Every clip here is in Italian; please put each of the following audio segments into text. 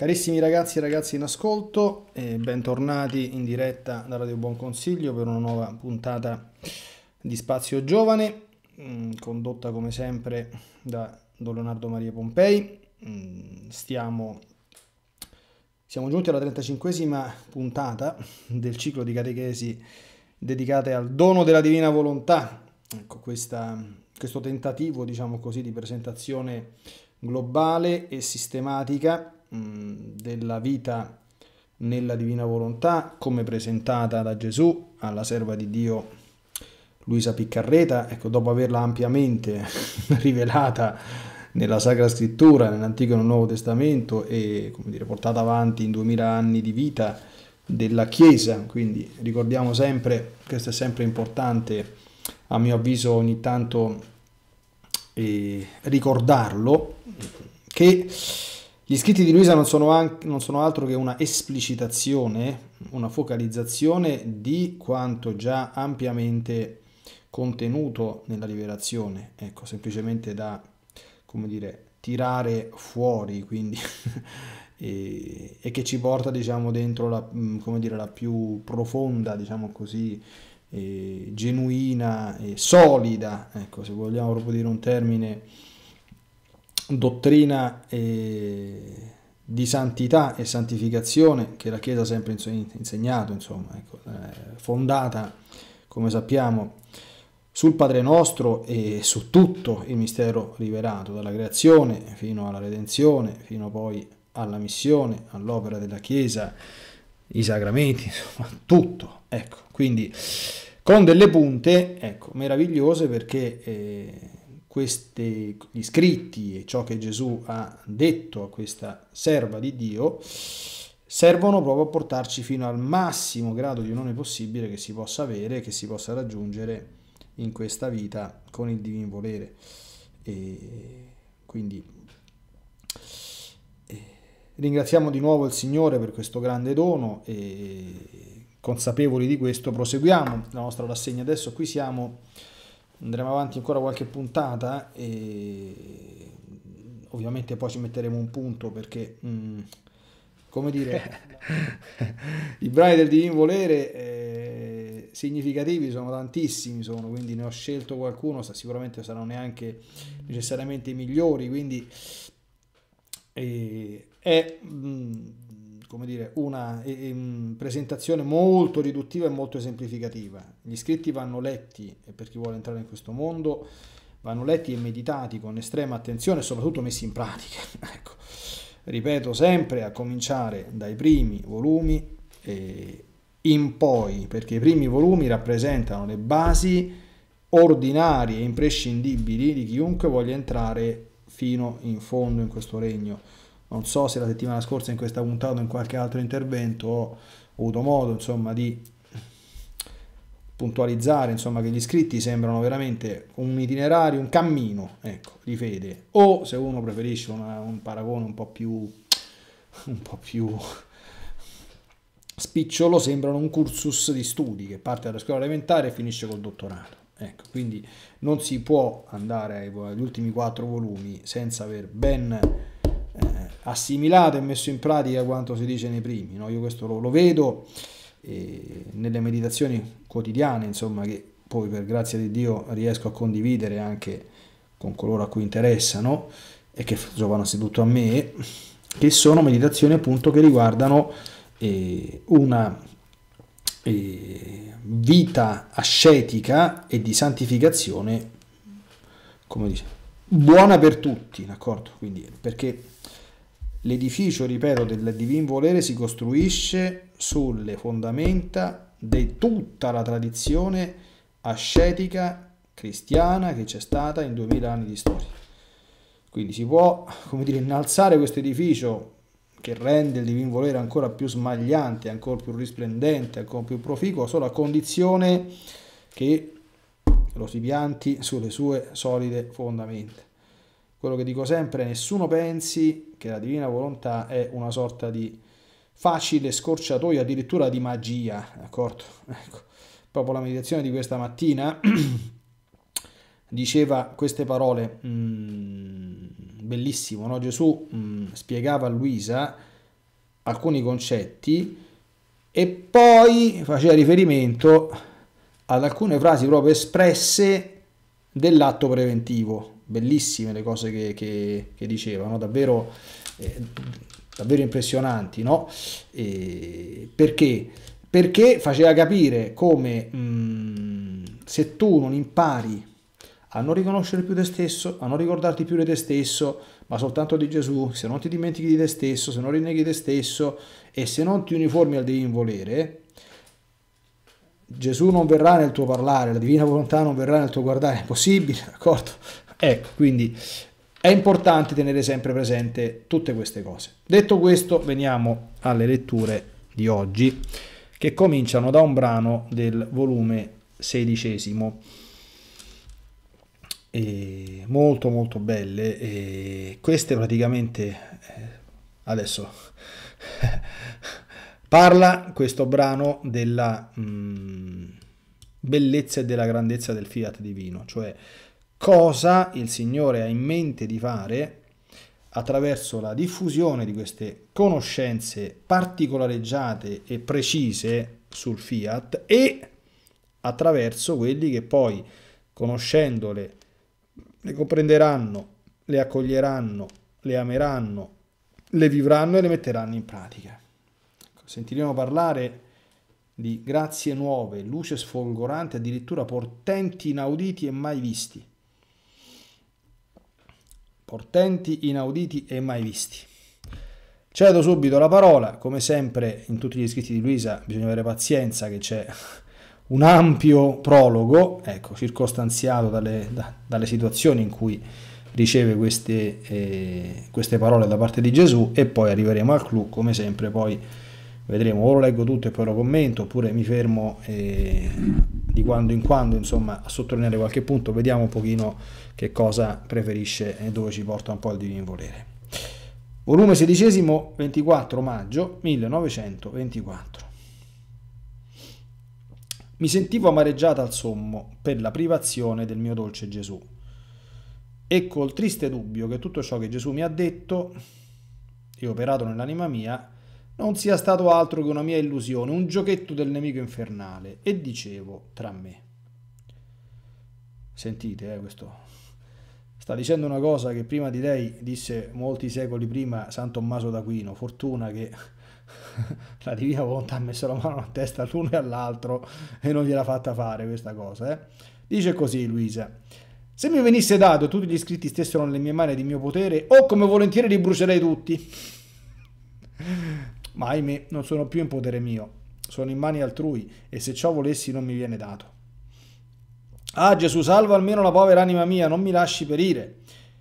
Carissimi ragazzi e ragazzi in ascolto, eh, bentornati in diretta da Radio Buon Consiglio per una nuova puntata di Spazio Giovane, mh, mm, condotta come sempre da Don Leonardo Maria Pompei. Mh, mm, stiamo, siamo giunti alla 35esima puntata del ciclo di catechesi dedicate al dono della divina volontà. Ecco, questa, questo tentativo, diciamo così, di presentazione globale e sistematica della vita nella divina volontà come presentata da Gesù alla serva di Dio Luisa Piccarreta, ecco, dopo averla ampiamente rivelata nella Sacra Scrittura, nell'Antico e nel Nuovo Testamento e come dire, portata avanti in duemila anni di vita della Chiesa, quindi ricordiamo sempre, questo è sempre importante a mio avviso ogni tanto eh, ricordarlo, che gli scritti di Luisa non sono, anche, non sono altro che una esplicitazione, una focalizzazione di quanto già ampiamente contenuto nella rivelazione, ecco, semplicemente da, come dire, tirare fuori, quindi, e, e, che ci porta, diciamo, dentro la, mm, dire, la più profonda, diciamo così, e genuina e solida, ecco, se vogliamo proprio dire un termine dottrina eh, di santità e santificazione che la Chiesa ha sempre insegnato, insomma, ecco, eh, fondata, come sappiamo, sul Padre nostro e su tutto il mistero rivelato, dalla creazione fino alla redenzione, fino poi alla missione, all'opera della Chiesa, i sacramenti, insomma, tutto. Ecco, quindi con delle punte, ecco, meravigliose perché eh, questi, gli scritti e ciò che Gesù ha detto a questa serva di Dio servono proprio a portarci fino al massimo grado di unione possibile che si possa avere, che si possa raggiungere in questa vita con il divin volere. E quindi eh, ringraziamo di nuovo il Signore per questo grande dono e consapevoli di questo proseguiamo la nostra rassegna. Adesso qui siamo andremo avanti ancora qualche puntata e ovviamente poi ci metteremo un punto perché mh, mm, come dire i brani del divin volere eh, significativi sono tantissimi sono quindi ne ho scelto qualcuno sicuramente saranno neanche necessariamente i migliori quindi eh, è mh, mm, come dire, una um, presentazione molto riduttiva e molto esemplificativa. Gli scritti vanno letti, e per chi vuole entrare in questo mondo, vanno letti e meditati con estrema attenzione e soprattutto messi in pratica. ecco. Ripeto sempre, a cominciare dai primi volumi eh, in poi, perché i primi volumi rappresentano le basi ordinarie e imprescindibili di chiunque voglia entrare fino in fondo in questo regno non so se la settimana scorsa in questa puntata o in qualche altro intervento ho avuto modo insomma di puntualizzare insomma che gli iscritti sembrano veramente un itinerario, un cammino ecco, di fede o se uno preferisce una, un paragone un po' più un po' più spicciolo sembrano un cursus di studi che parte dalla scuola elementare e finisce col dottorato ecco, quindi non si può andare agli ultimi quattro volumi senza aver ben assimilato e messo in pratica quanto si dice nei primi. No? Io questo lo, lo vedo eh, nelle meditazioni quotidiane, insomma, che poi per grazia di Dio riesco a condividere anche con coloro a cui interessano e che giovano seduto a me, che sono meditazioni appunto che riguardano eh, una eh, vita ascetica e di santificazione, come dice, buona per tutti, d'accordo? Quindi perché L'edificio, ripeto, del divin volere si costruisce sulle fondamenta di tutta la tradizione ascetica cristiana che c'è stata in 2000 anni di storia. Quindi si può, come dire, innalzare questo edificio che rende il divin volere ancora più smagliante, ancora più risplendente, ancora più proficuo, solo a condizione che lo si pianti sulle sue solide fondamenta quello che dico sempre, nessuno pensi che la divina volontà è una sorta di facile scorciatoio, addirittura di magia, d'accordo? Ecco, proprio la meditazione di questa mattina diceva queste parole, mh, mm, bellissimo, no? Gesù mh, mm, spiegava a Luisa alcuni concetti e poi faceva riferimento ad alcune frasi proprio espresse dell'atto preventivo, bellissime le cose che, che, che dicevano, davvero, eh, davvero impressionanti, no? E perché? Perché faceva capire come mh, mm, se tu non impari a non riconoscere più te stesso, a non ricordarti più di te stesso, ma soltanto di Gesù, se non ti dimentichi di te stesso, se non rinneghi te stesso e se non ti uniformi al divino volere, Gesù non verrà nel tuo parlare, la divina volontà non verrà nel tuo guardare, è possibile, d'accordo? Ecco, quindi è importante tenere sempre presente tutte queste cose. Detto questo, veniamo alle letture di oggi, che cominciano da un brano del volume sedicesimo. E molto molto belle e queste praticamente eh, adesso parla questo brano della mh, mm, bellezza e della grandezza del fiat divino cioè cosa il Signore ha in mente di fare attraverso la diffusione di queste conoscenze particolareggiate e precise sul fiat e attraverso quelli che poi conoscendole le comprenderanno, le accoglieranno, le ameranno, le vivranno e le metteranno in pratica. Sentiremo parlare di grazie nuove, luce sfolgorante, addirittura portenti inauditi e mai visti portenti inauditi e mai visti. Cedo subito la parola, come sempre in tutti gli scritti di Luisa bisogna avere pazienza che c'è un ampio prologo, ecco, circostanziato dalle, da, dalle situazioni in cui riceve queste, eh, queste, parole da parte di Gesù e poi arriveremo al clou, come sempre poi vedremo, o lo leggo tutto e poi lo commento, oppure mi fermo eh, di quando in quando, insomma, a sottolineare qualche punto, vediamo un pochino che cosa preferisce e dove ci porta un po' il divin volere. Volume sedicesimo, 24 maggio 1924. Mi sentivo amareggiata al sommo per la privazione del mio dolce Gesù e col triste dubbio che tutto ciò che Gesù mi ha detto e operato nell'anima mia non sia stato altro che una mia illusione, un giochetto del nemico infernale, e dicevo tra me. Sentite eh, questo sta dicendo una cosa che prima di lei disse molti secoli prima San Tommaso d'Aquino, fortuna che la divina volontà ha messo la mano a testa all'uno e all'altro e non gliela fatta fare questa cosa. Eh? Dice così Luisa. Se mi venisse dato tutti gli iscritti stessero nelle mie mani di mio potere, o come volentieri li brucerei tutti. Ma ahimè, non sono più in potere mio, sono in mani altrui e se ciò volessi non mi viene dato. Ah Gesù, salva almeno la povera anima mia, non mi lasci perire.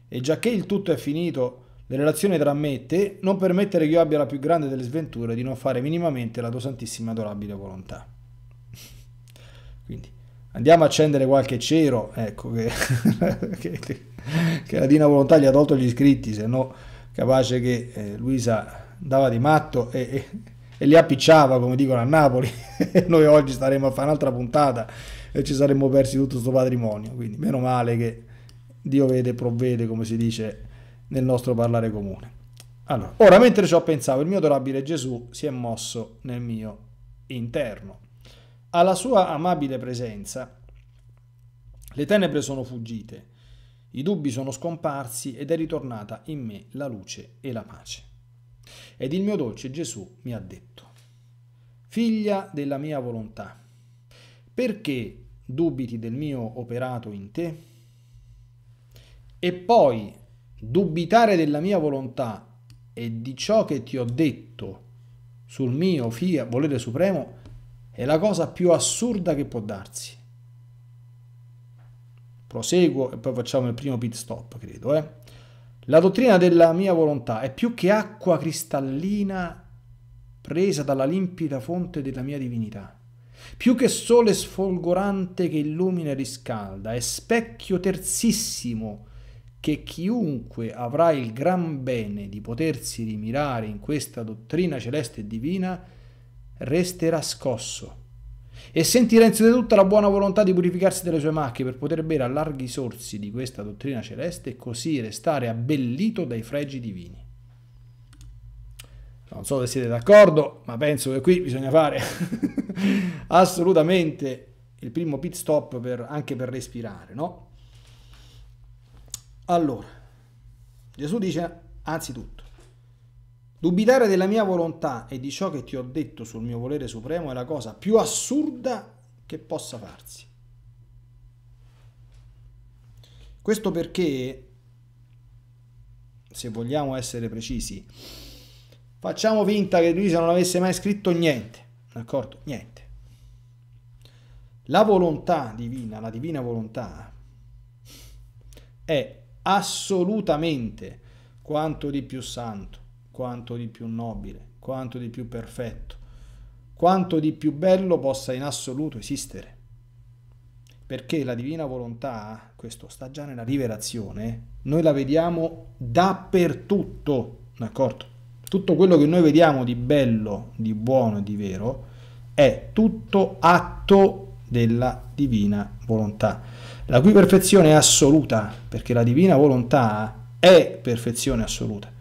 E giacché il tutto è finito, le relazioni tra me e te, non permettere che io abbia la più grande delle sventure di non fare minimamente la tua santissima adorabile volontà. Quindi andiamo a accendere qualche cero, ecco, che, che, che, la Dina Volontà gli ha tolto gli iscritti, se no capace che eh, Luisa dava di matto e, e, e li appicciava, come dicono a Napoli, noi oggi staremo a fare un'altra puntata e ci saremmo persi tutto questo patrimonio. Quindi meno male che Dio vede e provvede, come si dice nel nostro parlare comune. Allora, ora mentre ciò pensavo, il mio adorabile Gesù si è mosso nel mio interno. Alla sua amabile presenza le tenebre sono fuggite, i dubbi sono scomparsi ed è ritornata in me la luce e la pace. Ed il mio dolce Gesù mi ha detto, figlia della mia volontà, perché dubiti del mio operato in te? E poi dubitare della mia volontà e di ciò che ti ho detto sul mio fiat volere supremo è la cosa più assurda che può darsi. Proseguo e poi facciamo il primo pit stop, credo. Eh? La dottrina della mia volontà è più che acqua cristallina presa dalla limpida fonte della mia divinità più che sole sfolgorante che illumina e riscalda, è specchio terzissimo che chiunque avrà il gran bene di potersi rimirare in questa dottrina celeste e divina, resterà scosso e sentirà in sé tutta la buona volontà di purificarsi delle sue macchie per poter bere a larghi sorsi di questa dottrina celeste e così restare abbellito dai fregi divini. Non so se siete d'accordo, ma penso che qui bisogna fare assolutamente il primo pit stop per, anche per respirare, no? Allora, Gesù dice anzitutto, dubitare della mia volontà e di ciò che ti ho detto sul mio volere supremo è la cosa più assurda che possa farsi. Questo perché, se vogliamo essere precisi, Facciamo finta che Luisa non avesse mai scritto niente, d'accordo? Niente. La volontà divina, la divina volontà, è assolutamente quanto di più santo, quanto di più nobile, quanto di più perfetto, quanto di più bello possa in assoluto esistere. Perché la divina volontà, questo sta già nella rivelazione, noi la vediamo dappertutto, d'accordo? Tutto quello che noi vediamo di bello, di buono, di vero, è tutto atto della divina volontà, la cui perfezione è assoluta, perché la divina volontà è perfezione assoluta.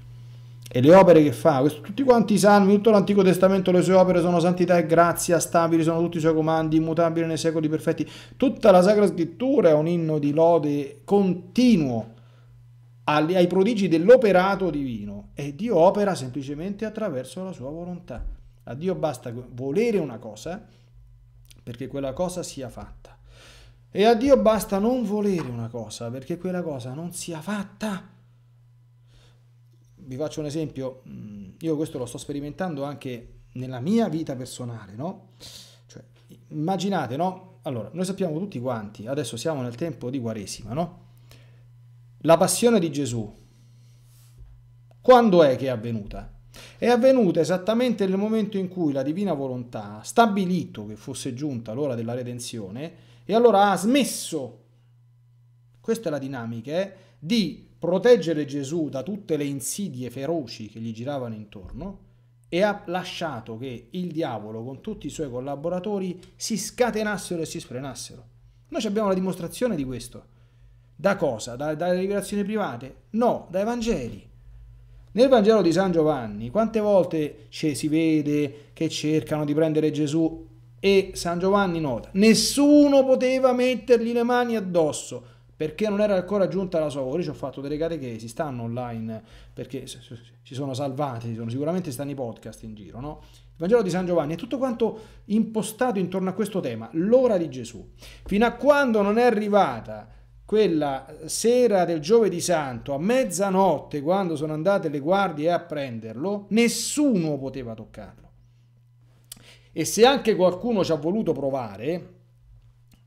E le opere che fa, questo, tutti quanti i salmi, tutto l'Antico Testamento, le sue opere sono santità e grazia, stabili sono tutti i suoi comandi, immutabili nei secoli perfetti. Tutta la Sacra Scrittura è un inno di lode continuo ai prodigi dell'operato divino e Dio opera semplicemente attraverso la sua volontà. A Dio basta volere una cosa perché quella cosa sia fatta. E a Dio basta non volere una cosa perché quella cosa non sia fatta. Vi faccio un esempio, mm, io questo lo sto sperimentando anche nella mia vita personale, no? Cioè, immaginate, no? Allora, noi sappiamo tutti quanti, adesso siamo nel tempo di Quaresima, no? la passione di Gesù, quando è che è avvenuta? È avvenuta esattamente nel momento in cui la divina volontà ha stabilito che fosse giunta l'ora della redenzione e allora ha smesso, questa è la dinamica, eh, di proteggere Gesù da tutte le insidie feroci che gli giravano intorno e ha lasciato che il diavolo con tutti i suoi collaboratori si scatenassero e si sfrenassero. Noi abbiamo la dimostrazione di questo. Da cosa? Da, dalle rivelazioni private? No, dai Vangeli. Nel Vangelo di San Giovanni, quante volte si vede che cercano di prendere Gesù e San Giovanni nota, nessuno poteva mettergli le mani addosso perché non era ancora giunta la sua ora. Io ci ho fatto delle catechesi, stanno online perché si sono salvati, sicuramente stanno i podcast in giro, no? Il Vangelo di San Giovanni è tutto quanto impostato intorno a questo tema, l'ora di Gesù. Fino a quando non è arrivata quella sera del giovedì santo, a mezzanotte, quando sono andate le guardie a prenderlo, nessuno poteva toccarlo. E se anche qualcuno ci ha voluto provare,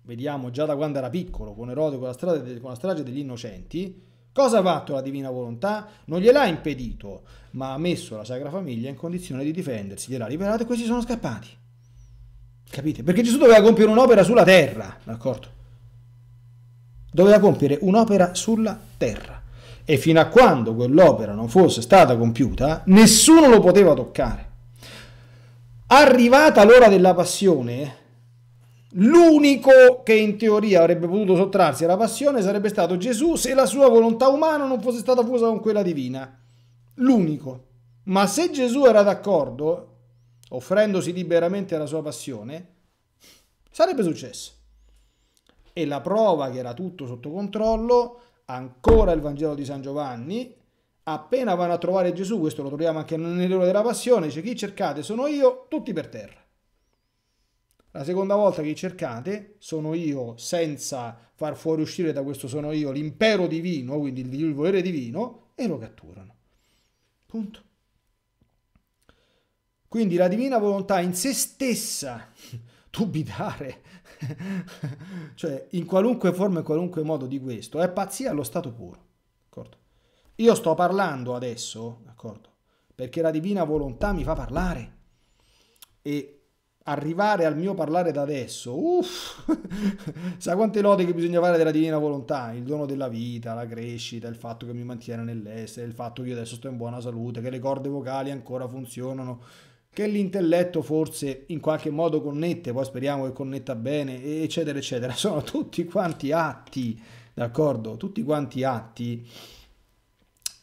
vediamo già da quando era piccolo, con Erode, con la, strage, con la strage degli innocenti, cosa ha fatto la divina volontà? Non gliel'ha impedito, ma ha messo la Sacra Famiglia in condizione di difendersi, gliel'ha liberato e questi sono scappati. Capite? Perché Gesù doveva compiere un'opera sulla terra, d'accordo? doveva compiere un'opera sulla terra e fino a quando quell'opera non fosse stata compiuta, nessuno lo poteva toccare. Arrivata l'ora della passione, l'unico che in teoria avrebbe potuto sottrarsi alla passione sarebbe stato Gesù se la sua volontà umana non fosse stata fusa con quella divina. L'unico. Ma se Gesù era d'accordo, offrendosi liberamente alla sua passione, sarebbe successo e la prova che era tutto sotto controllo, ancora il Vangelo di San Giovanni, appena vanno a trovare Gesù, questo lo troviamo anche nell'ora della passione, dice chi cercate sono io, tutti per terra. La seconda volta che cercate sono io senza far fuoriuscire da questo sono io l'impero divino, quindi il volere divino, e lo catturano. Punto. Quindi la divina volontà in se stessa, dubitare cioè, in qualunque forma e qualunque modo di questo, è pazzia allo stato puro, d'accordo? Io sto parlando adesso, d'accordo? Perché la divina volontà mi fa parlare. E arrivare al mio parlare da adesso, uff, sa quante lode che bisogna fare della divina volontà, il dono della vita, la crescita, il fatto che mi mantiene nell'essere, il fatto che io adesso sto in buona salute, che le corde vocali ancora funzionano, che l'intelletto forse in qualche modo connette, poi speriamo che connetta bene, eccetera, eccetera. Sono tutti quanti atti, d'accordo? Tutti quanti atti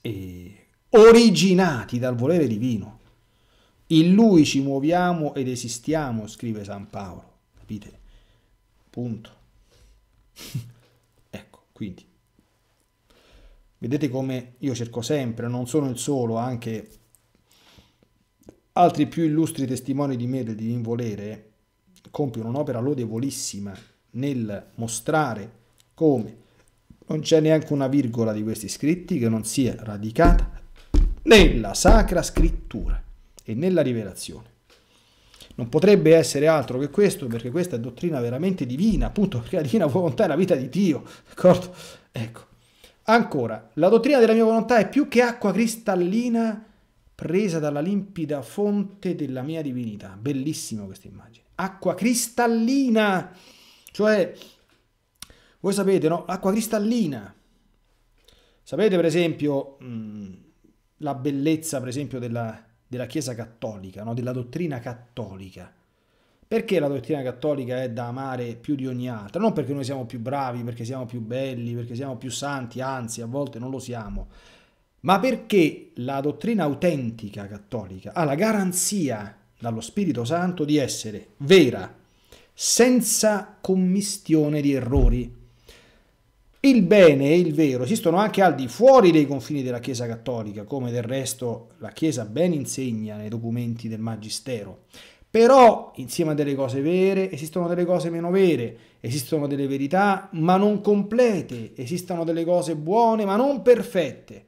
eh, originati dal volere divino. In lui ci muoviamo ed esistiamo, scrive San Paolo. Capite? Punto. ecco, quindi. Vedete come io cerco sempre, non sono il solo, anche Altri più illustri testimoni di me del divin volere compiono un'opera lodevolissima nel mostrare come non c'è neanche una virgola di questi scritti che non sia radicata nella sacra scrittura e nella rivelazione. Non potrebbe essere altro che questo, perché questa è dottrina veramente divina, appunto perché la divina volontà è la vita di Dio, d'accordo? Ecco. Ancora, la dottrina della mia volontà è più che acqua cristallina presa dalla limpida fonte della mia divinità. Bellissimo questa immagine. Acqua cristallina, cioè, voi sapete, no? Acqua cristallina. Sapete, per esempio, mh, mm, la bellezza, per esempio, della, della Chiesa cattolica, no? della dottrina cattolica. Perché la dottrina cattolica è da amare più di ogni altra? Non perché noi siamo più bravi, perché siamo più belli, perché siamo più santi, anzi a volte non lo siamo, ma perché la dottrina autentica cattolica ha la garanzia dallo Spirito Santo di essere vera, senza commistione di errori. Il bene e il vero esistono anche al di fuori dei confini della Chiesa cattolica, come del resto la Chiesa ben insegna nei documenti del Magistero. Però insieme a delle cose vere esistono delle cose meno vere, esistono delle verità ma non complete, esistono delle cose buone ma non perfette.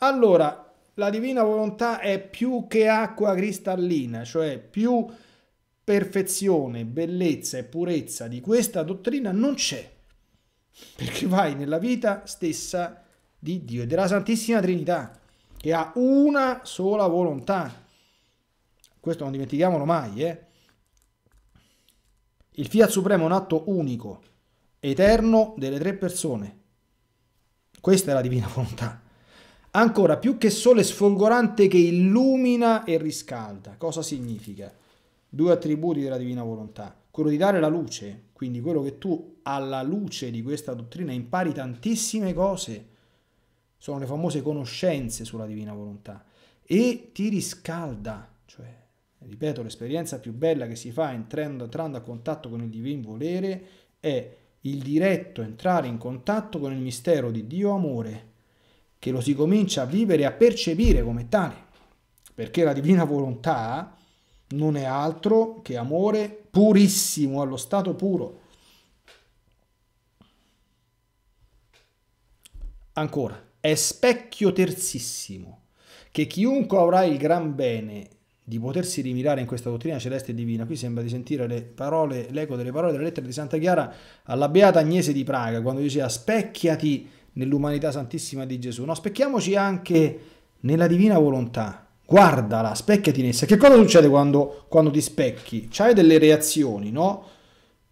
Allora, la divina volontà è più che acqua cristallina, cioè più perfezione, bellezza e purezza di questa dottrina non c'è, perché vai nella vita stessa di Dio e della Santissima Trinità, che ha una sola volontà. Questo non dimentichiamolo mai, eh? Il Fiat Supremo è un atto unico, eterno delle tre persone. Questa è la divina volontà ancora più che sole sfolgorante che illumina e riscalda. Cosa significa? Due attributi della divina volontà. Quello di dare la luce, quindi quello che tu alla luce di questa dottrina impari tantissime cose, sono le famose conoscenze sulla divina volontà, e ti riscalda, cioè, ripeto, l'esperienza più bella che si fa entrando, entrando a contatto con il divin volere è il diretto entrare in contatto con il mistero di Dio amore, che lo si comincia a vivere e a percepire come tale, perché la divina volontà non è altro che amore purissimo, allo stato puro. Ancora, è specchio terzissimo, che chiunque avrà il gran bene di potersi rimirare in questa dottrina celeste e divina. Qui sembra di sentire le parole, l'eco delle parole della lettera di Santa Chiara alla Beata Agnese di Praga, quando diceva specchiati nell'umanità santissima di Gesù. No, specchiamoci anche nella divina volontà. Guardala, specchiati in essa. Che cosa succede quando, quando ti specchi? C'hai delle reazioni, no?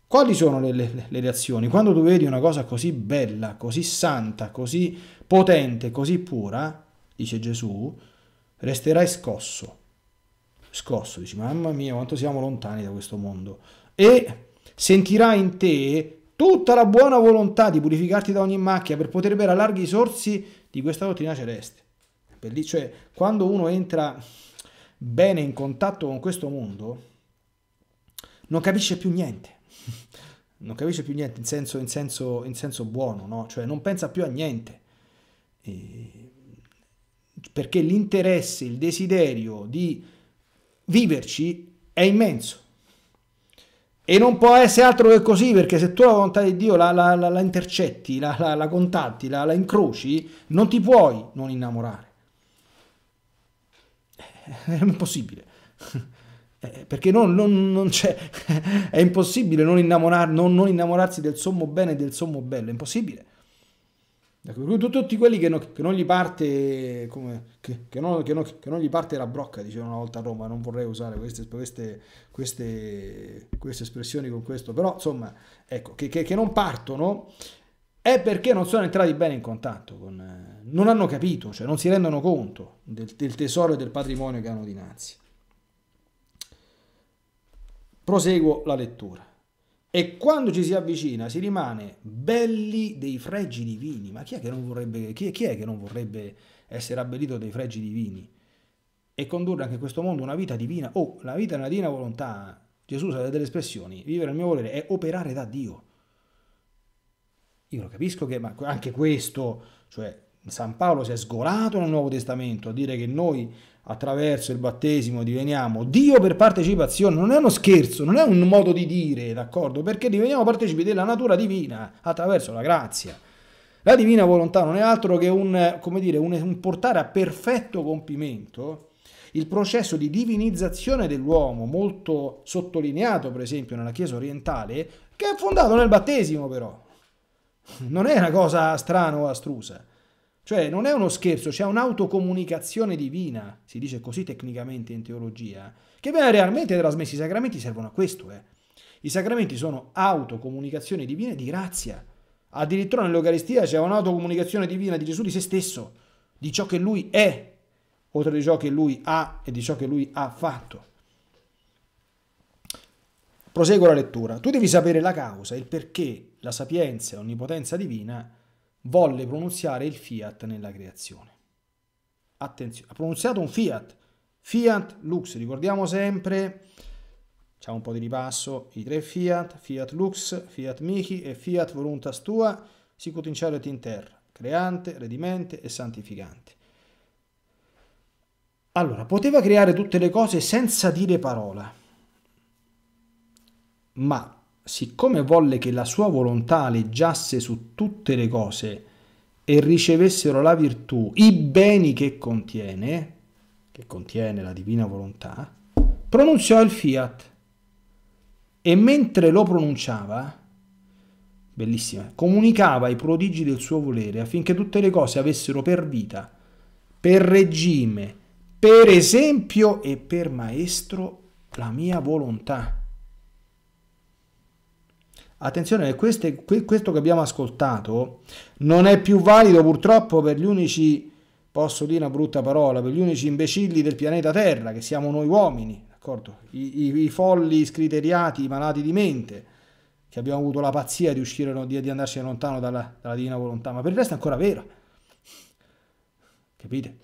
Quali sono le, le, le reazioni? Quando tu vedi una cosa così bella, così santa, così potente, così pura, dice Gesù, resterai scosso. Scosso, dici, mamma mia, quanto siamo lontani da questo mondo. E sentirai in te tutta la buona volontà di purificarti da ogni macchia per poter bere a larghi sorsi di questa dottrina celeste. Cioè, quando uno entra bene in contatto con questo mondo, non capisce più niente. Non capisce più niente in senso, in senso, in senso buono, no? Cioè, non pensa più a niente. E... Perché l'interesse, il desiderio di viverci è immenso e non può essere altro che così, perché se tu la volontà di Dio la, la, la, la intercetti, la, contatti, la, incroci, non ti puoi non innamorare. Eh, è impossibile. Eh, perché non, non, non c'è, è impossibile non, innamorar, non, non innamorarsi del sommo bene e del sommo bello, è impossibile. Ecco, tutti quelli che, no, che non gli parte come, che, che, non, non, che, non, gli parte la brocca, diceva una volta a Roma, non vorrei usare queste, queste, queste, queste espressioni con questo, però insomma, ecco, che, non partono è perché non sono entrati bene in contatto con... non hanno capito, cioè non si rendono conto del, del tesoro e del patrimonio che hanno dinanzi. Proseguo la lettura. E quando ci si avvicina si rimane belli dei fregi divini. Ma chi è che non vorrebbe, chi è, chi è che non vorrebbe essere abbellito dei fregi divini? E condurre anche in questo mondo una vita divina. Oh, la vita è una divina volontà. Gesù usa delle espressioni. Vivere al mio volere è operare da Dio. Io lo capisco che, ma anche questo, cioè San Paolo si è sgolato nel Nuovo Testamento a dire che noi attraverso il battesimo diveniamo Dio per partecipazione, non è uno scherzo, non è un modo di dire, d'accordo? Perché diveniamo partecipi della natura divina attraverso la grazia. La divina volontà non è altro che un, dire, un portare a perfetto compimento il processo di divinizzazione dell'uomo, molto sottolineato per esempio nella Chiesa orientale, che è fondato nel battesimo però. Non è una cosa strana o astrusa. Cioè non è uno scherzo, c'è un'autocomunicazione divina, si dice così tecnicamente in teologia, che viene realmente trasmessa. I sacramenti servono a questo. Eh. I sacramenti sono autocomunicazioni divine di grazia. Addirittura nell'Eucaristia c'è un'autocomunicazione divina di Gesù di se stesso, di ciò che lui è, oltre di ciò che lui ha e di ciò che lui ha fatto. Proseguo la lettura. Tu devi sapere la causa, il perché la sapienza e onnipotenza divina volle pronunziare il fiat nella creazione. Attenzione, ha pronunziato un fiat, fiat lux, ricordiamo sempre, facciamo un po' di ripasso, i tre fiat, fiat lux, fiat mihi e fiat voluntas tua, sicut in cielo et in terra, creante, redimente e santificante. Allora, poteva creare tutte le cose senza dire parola, ma siccome volle che la sua volontà leggiasse su tutte le cose e ricevessero la virtù, i beni che contiene, che contiene la divina volontà, pronunziò il fiat. E mentre lo pronunciava, bellissima, comunicava i prodigi del suo volere affinché tutte le cose avessero per vita, per regime, per esempio e per maestro la mia volontà Attenzione, queste, questo che abbiamo ascoltato non è più valido purtroppo per gli unici, posso dire una brutta parola, per gli unici imbecilli del pianeta Terra, che siamo noi uomini, I, i, I, folli scriteriati, i malati di mente, che abbiamo avuto la pazzia di, uscire, di, di andarci lontano dalla, dalla divina volontà, ma per il resto è ancora vero. Capite?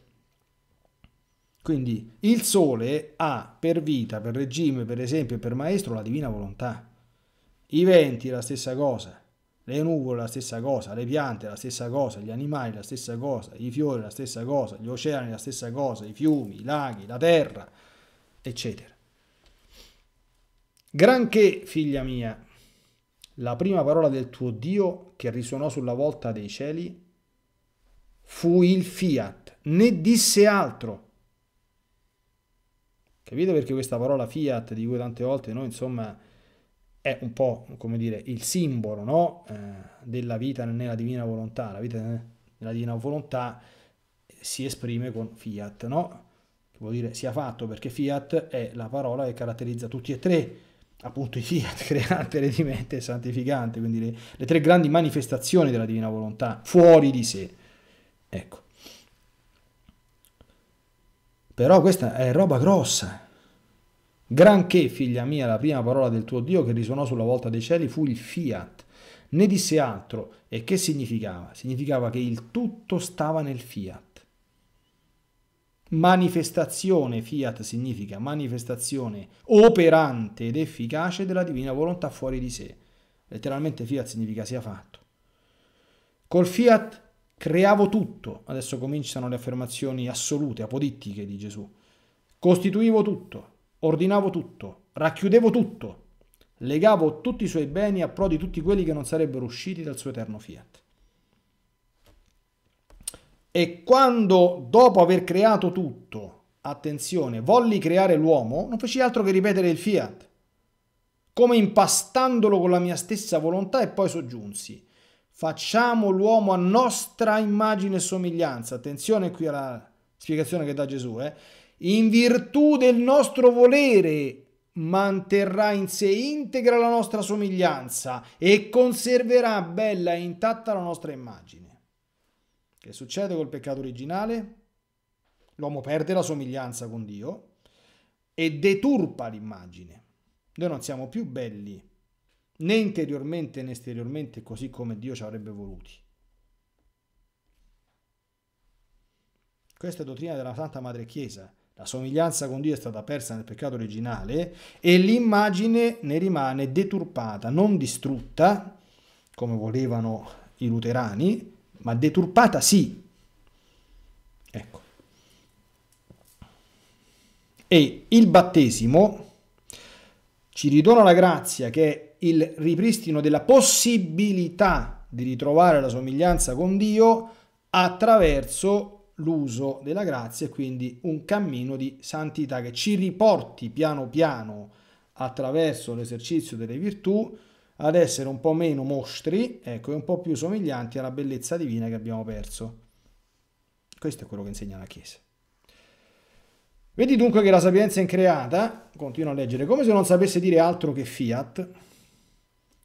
Quindi il Sole ha per vita, per regime, per esempio, e per maestro la divina volontà. I venti la stessa cosa, le nuvole la stessa cosa, le piante la stessa cosa, gli animali la stessa cosa, i fiori la stessa cosa, gli oceani la stessa cosa, i fiumi, i laghi, la terra, eccetera. Granché, figlia mia, la prima parola del tuo Dio che risuonò sulla volta dei cieli fu il fiat, né disse altro. Capite perché questa parola fiat di cui tante volte noi insomma è un po' come dire il simbolo no? eh, della vita nella divina volontà. La vita nella divina volontà si esprime con fiat, no? che vuol dire sia fatto perché fiat è la parola che caratterizza tutti e tre appunto i fiat, creante, redimente e santificante, quindi le, le tre grandi manifestazioni della divina volontà fuori di sé. Ecco. Però questa è roba grossa, Granché, figlia mia, la prima parola del tuo Dio che risuonò sulla volta dei cieli fu il fiat. Ne disse altro. E che significava? Significava che il tutto stava nel fiat. Manifestazione, fiat significa manifestazione operante ed efficace della divina volontà fuori di sé. Letteralmente fiat significa sia fatto. Col fiat creavo tutto. Adesso cominciano le affermazioni assolute, apodittiche di Gesù. Costituivo tutto Ordinavo tutto, racchiudevo tutto, legavo tutti i suoi beni a pro di tutti quelli che non sarebbero usciti dal suo eterno fiat. E quando, dopo aver creato tutto, attenzione, volli creare l'uomo, non feci altro che ripetere il fiat, come impastandolo con la mia stessa volontà e poi soggiunsi. Facciamo l'uomo a nostra immagine e somiglianza. Attenzione qui alla spiegazione che dà Gesù, eh? in virtù del nostro volere, manterrà in sé integra la nostra somiglianza e conserverà bella e intatta la nostra immagine. Che succede col peccato originale? L'uomo perde la somiglianza con Dio e deturpa l'immagine. Noi non siamo più belli né interiormente né esteriormente così come Dio ci avrebbe voluti. Questa è dottrina della Santa Madre Chiesa la somiglianza con Dio è stata persa nel peccato originale e l'immagine ne rimane deturpata, non distrutta, come volevano i luterani, ma deturpata sì. Ecco. E il battesimo ci ridona la grazia che è il ripristino della possibilità di ritrovare la somiglianza con Dio attraverso l'uso della grazia e quindi un cammino di santità che ci riporti piano piano attraverso l'esercizio delle virtù ad essere un po' meno mostri, ecco, e un po' più somiglianti alla bellezza divina che abbiamo perso. Questo è quello che insegna la Chiesa. Vedi dunque che la sapienza increata, continua a leggere, come se non sapesse dire altro che fiat,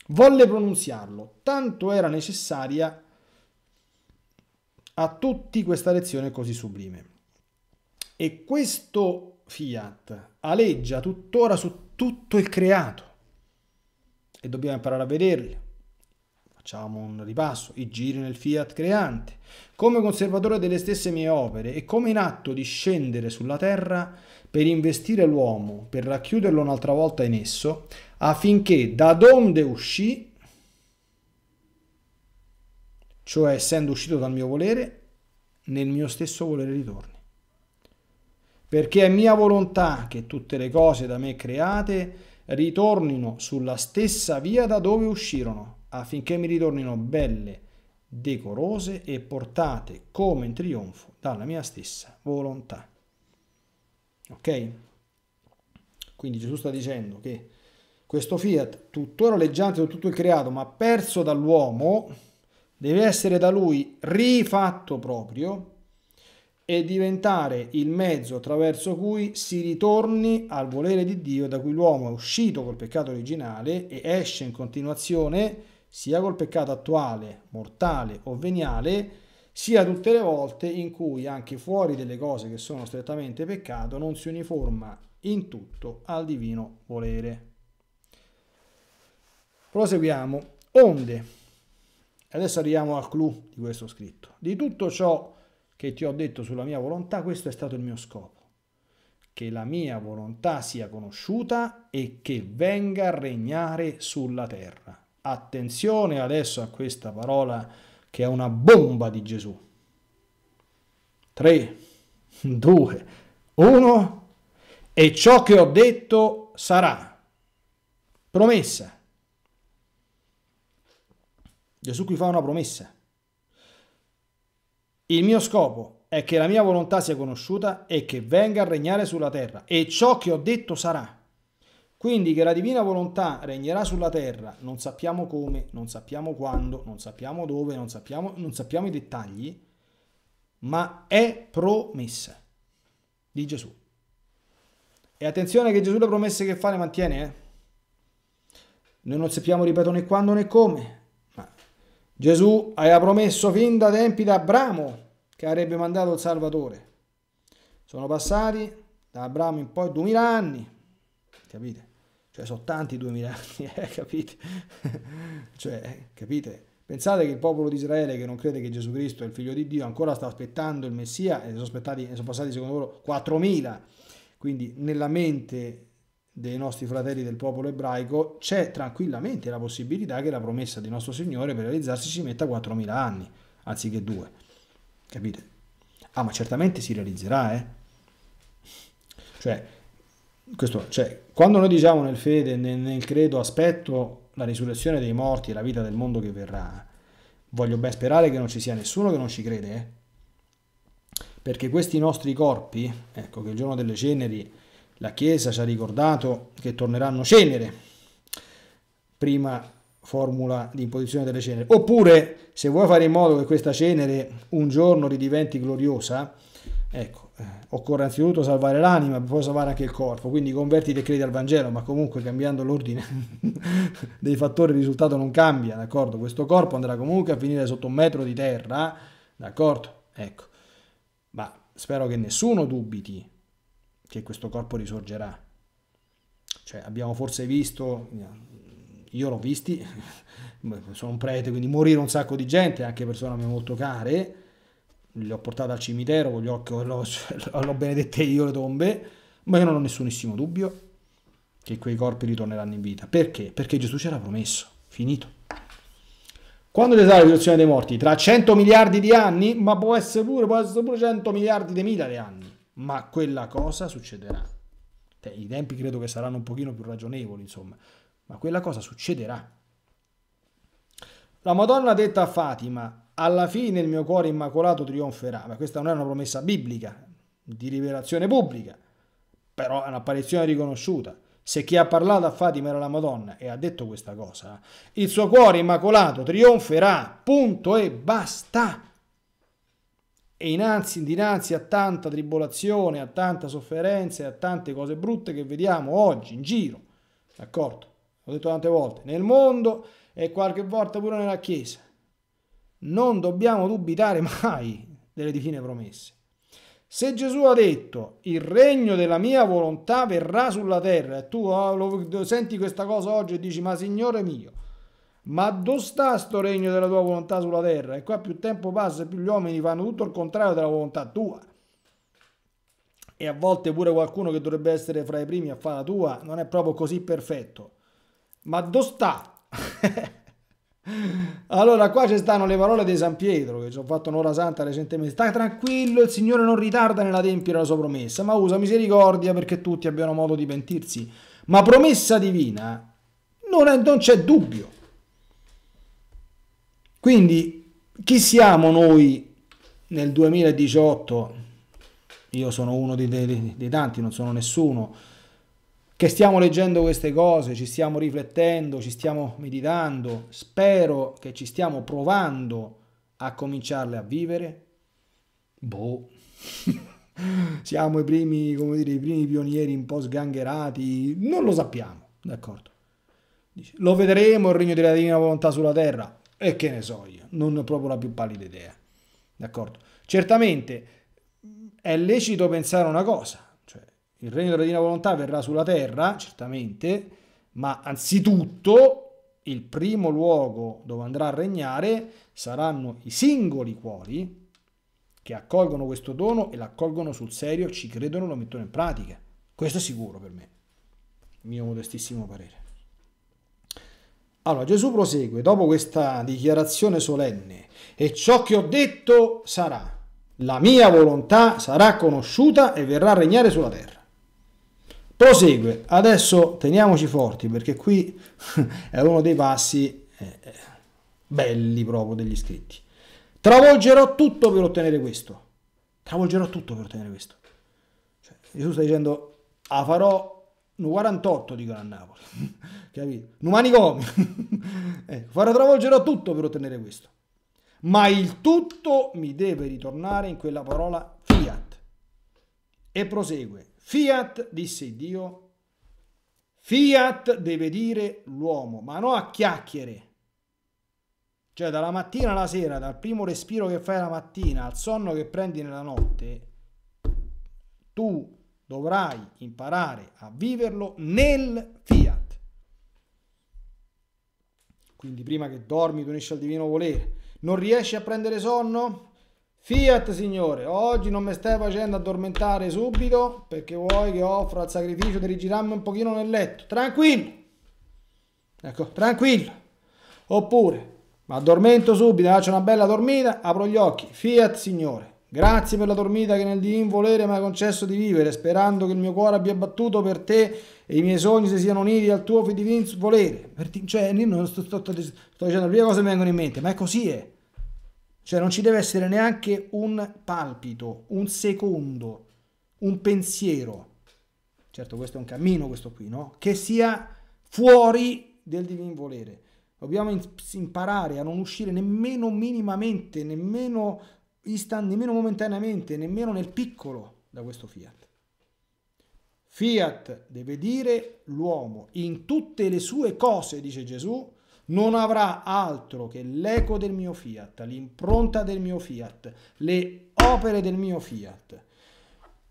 volle pronunziarlo, tanto era necessaria a tutti questa lezione così sublime. E questo fiat aleggia tuttora su tutto il creato e dobbiamo imparare a vederlo. Facciamo un ripasso, i giri nel fiat creante. Come conservatore delle stesse mie opere e come in atto di scendere sulla terra per investire l'uomo, per racchiuderlo un'altra volta in esso, affinché da donde uscì cioè essendo uscito dal mio volere, nel mio stesso volere ritorni. Perché è mia volontà che tutte le cose da me create ritornino sulla stessa via da dove uscirono, affinché mi ritornino belle, decorose e portate come in trionfo dalla mia stessa volontà. Ok? Quindi Gesù sta dicendo che questo fiat, tuttora leggiante da tutto il creato, ma perso dall'uomo, deve essere da lui rifatto proprio e diventare il mezzo attraverso cui si ritorni al volere di Dio da cui l'uomo è uscito col peccato originale e esce in continuazione sia col peccato attuale, mortale o veniale, sia tutte le volte in cui anche fuori delle cose che sono strettamente peccato non si uniforma in tutto al divino volere. Proseguiamo. Onde Adesso arriviamo al clou di questo scritto. Di tutto ciò che ti ho detto sulla mia volontà, questo è stato il mio scopo. Che la mia volontà sia conosciuta e che venga a regnare sulla terra. Attenzione adesso a questa parola che è una bomba di Gesù. 3, 2, 1. E ciò che ho detto sarà promessa Gesù qui fa una promessa. Il mio scopo è che la mia volontà sia conosciuta e che venga a regnare sulla terra e ciò che ho detto sarà. Quindi che la divina volontà regnerà sulla terra, non sappiamo come, non sappiamo quando, non sappiamo dove, non sappiamo, non sappiamo i dettagli, ma è promessa di Gesù. E attenzione che Gesù le promesse che fa le mantiene, eh? Noi non sappiamo, ripeto, né quando né come, Gesù aveva promesso fin da tempi di Abramo che avrebbe mandato il Salvatore. Sono passati da Abramo in poi duemila anni, capite? Cioè sono tanti duemila anni, eh, capite? cioè, capite? Pensate che il popolo di Israele che non crede che Gesù Cristo è il figlio di Dio ancora sta aspettando il Messia e sono, sono passati secondo loro 4.000. Quindi nella mente dei nostri fratelli del popolo ebraico, c'è tranquillamente la possibilità che la promessa di nostro Signore per realizzarsi ci metta 4.000 anni anziché 2. Capite? Ah, ma certamente si realizzerà, eh? Cioè, questo, cioè, quando noi diciamo nel fede, nel, nel, credo, aspetto la risurrezione dei morti e la vita del mondo che verrà, voglio ben sperare che non ci sia nessuno che non ci crede, eh? Perché questi nostri corpi, ecco, che il giorno delle ceneri la Chiesa ci ha ricordato che torneranno cenere, prima formula di imposizione delle cenere. Oppure, se vuoi fare in modo che questa cenere un giorno ridiventi gloriosa, ecco, eh, occorre anzitutto salvare l'anima, poi salvare anche il corpo, quindi convertiti e credi al Vangelo, ma comunque cambiando l'ordine dei fattori il risultato non cambia, d'accordo? Questo corpo andrà comunque a finire sotto un metro di terra, d'accordo? Ecco, ma spero che nessuno dubiti che questo corpo risorgerà. Cioè, abbiamo forse visto, io l'ho visti, sono un prete, quindi morire un sacco di gente, anche persone a me molto care, le ho portate al cimitero con gli occhi, oh, l'ho cioè, benedette io le tombe, ma io non ho nessunissimo dubbio che quei corpi ritorneranno in vita. Perché? Perché Gesù ci era promesso, finito. Quando ci sarà la risurrezione dei morti? Tra 100 miliardi di anni? Ma può essere pure, può essere pure 100 miliardi di mila di anni ma quella cosa succederà. Cioè, I tempi credo che saranno un pochino più ragionevoli, insomma, ma quella cosa succederà. La Madonna ha detto a Fatima, alla fine il mio cuore immacolato trionferà, ma questa non è una promessa biblica, di rivelazione pubblica, però è un'apparizione riconosciuta. Se chi ha parlato a Fatima era la Madonna e ha detto questa cosa, il suo cuore immacolato trionferà, punto e basta e innanzi, dinanzi a tanta tribolazione, a tanta sofferenza e a tante cose brutte che vediamo oggi in giro, d'accordo? L'ho detto tante volte, nel mondo e qualche volta pure nella Chiesa. Non dobbiamo dubitare mai delle divine promesse. Se Gesù ha detto il regno della mia volontà verrà sulla terra e tu oh, lo, senti questa cosa oggi e dici ma Signore mio, ma dove sta sto regno della tua volontà sulla terra? E qua più tempo passa e più gli uomini fanno tutto il contrario della volontà tua. E a volte pure qualcuno che dovrebbe essere fra i primi a fare la tua non è proprio così perfetto. Ma dove sta? allora qua ci stanno le parole di San Pietro che ci ho fatto un'ora santa recentemente. Stai tranquillo, il Signore non ritarda nell'adempiere la sua promessa, ma usa misericordia perché tutti abbiano modo di pentirsi. Ma promessa divina non, è, non c'è dubbio. Quindi chi siamo noi nel 2018? Io sono uno dei, dei, dei tanti, non sono nessuno, che stiamo leggendo queste cose, ci stiamo riflettendo, ci stiamo meditando, spero che ci stiamo provando a cominciarle a vivere. Boh. siamo i primi, come dire, i primi pionieri un po' sgangherati, non lo sappiamo, d'accordo. Lo vedremo il regno della divina volontà sulla terra, e che ne so io, non ho proprio la più pallida idea. D'accordo? Certamente è lecito pensare una cosa, cioè il regno della divina volontà verrà sulla terra, certamente, ma anzitutto il primo luogo dove andrà a regnare saranno i singoli cuori che accolgono questo dono e l'accolgono sul serio, ci credono e lo mettono in pratica. Questo è sicuro per me, il mio modestissimo parere. Allora Gesù prosegue dopo questa dichiarazione solenne e ciò che ho detto sarà. La mia volontà sarà conosciuta e verrà a regnare sulla terra. Prosegue, adesso teniamoci forti perché qui è uno dei passi eh, belli proprio degli scritti. Travolgerò tutto per ottenere questo. Travolgerò tutto per ottenere questo. Cioè, Gesù sta dicendo, ah, farò 48, dicono a Napoli. capito? Numani come? ecco, farò travolgere tutto per ottenere questo. Ma il tutto mi deve ritornare in quella parola fiat. E prosegue. Fiat, disse Dio, fiat deve dire l'uomo, ma non a chiacchiere. Cioè dalla mattina alla sera, dal primo respiro che fai la mattina al sonno che prendi nella notte, tu dovrai imparare a viverlo nel fiat. Quindi prima che dormi tu unisci al divino volere. Non riesci a prendere sonno? Fiat signore, oggi non mi stai facendo addormentare subito perché vuoi che offra il sacrificio di rigirarmi un pochino nel letto. Tranquillo. Ecco, tranquillo. Oppure, ma addormento subito, faccio una bella dormita, apro gli occhi. Fiat signore. Grazie per la dormita che nel divin volere mi hai concesso di vivere, sperando che il mio cuore abbia battuto per te e i miei sogni si siano uniti al tuo divino volere. Cioè, io non sto, sto, sto, sto dicendo le prime cose che mi vengono in mente, ma è così è. Eh. Cioè, non ci deve essere neanche un palpito, un secondo, un pensiero. Certo, questo è un cammino, questo qui, no? Che sia fuori del divino volere. Dobbiamo imparare a non uscire nemmeno minimamente, nemmeno istantaneamente, nemmeno momentaneamente, nemmeno nel piccolo da questo fiat. Fiat deve dire l'uomo in tutte le sue cose, dice Gesù, non avrà altro che l'eco del mio fiat, l'impronta del mio fiat, le opere del mio fiat.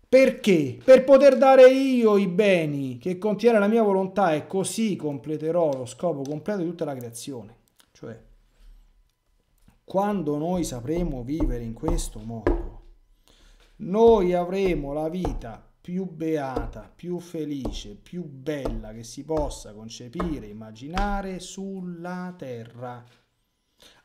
Perché? Per poter dare io i beni che contiene la mia volontà e così completerò lo scopo completo di tutta la creazione. Cioè, quando noi sapremo vivere in questo modo, noi avremo la vita più beata, più felice, più bella che si possa concepire, immaginare sulla terra,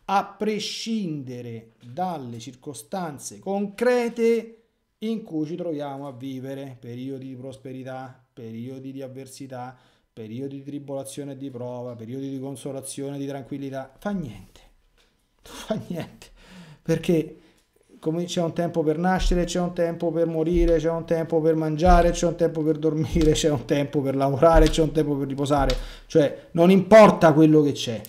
a prescindere dalle circostanze concrete in cui ci troviamo a vivere, periodi di prosperità, periodi di avversità, periodi di tribolazione e di prova, periodi di consolazione, e di tranquillità, fa niente, fa niente, perché c'è un tempo per nascere, c'è un tempo per morire, c'è un tempo per mangiare, c'è un tempo per dormire, c'è un tempo per lavorare, c'è un tempo per riposare, cioè non importa quello che c'è,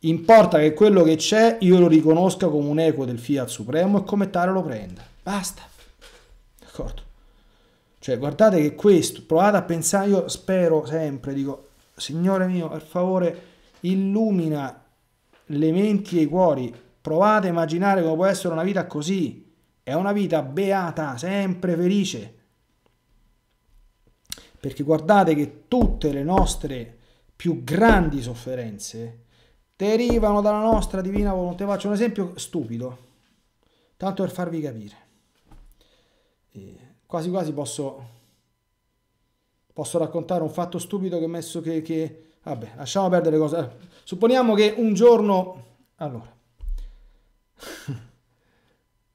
importa che quello che c'è io lo riconosca come un eco del Fiat Supremo e come tale lo prenda, basta, d'accordo? Cioè guardate che questo, provate a pensare, io spero sempre, dico, Signore mio, per favore, illumina le menti e i cuori Provate a immaginare come può essere una vita così. È una vita beata, sempre felice. Perché guardate che tutte le nostre più grandi sofferenze derivano dalla nostra divina volontà. Faccio un esempio stupido, tanto per farvi capire. E quasi quasi posso, posso, raccontare un fatto stupido che ho messo che, che... Vabbè, lasciamo perdere le cose. Supponiamo che un giorno... Allora,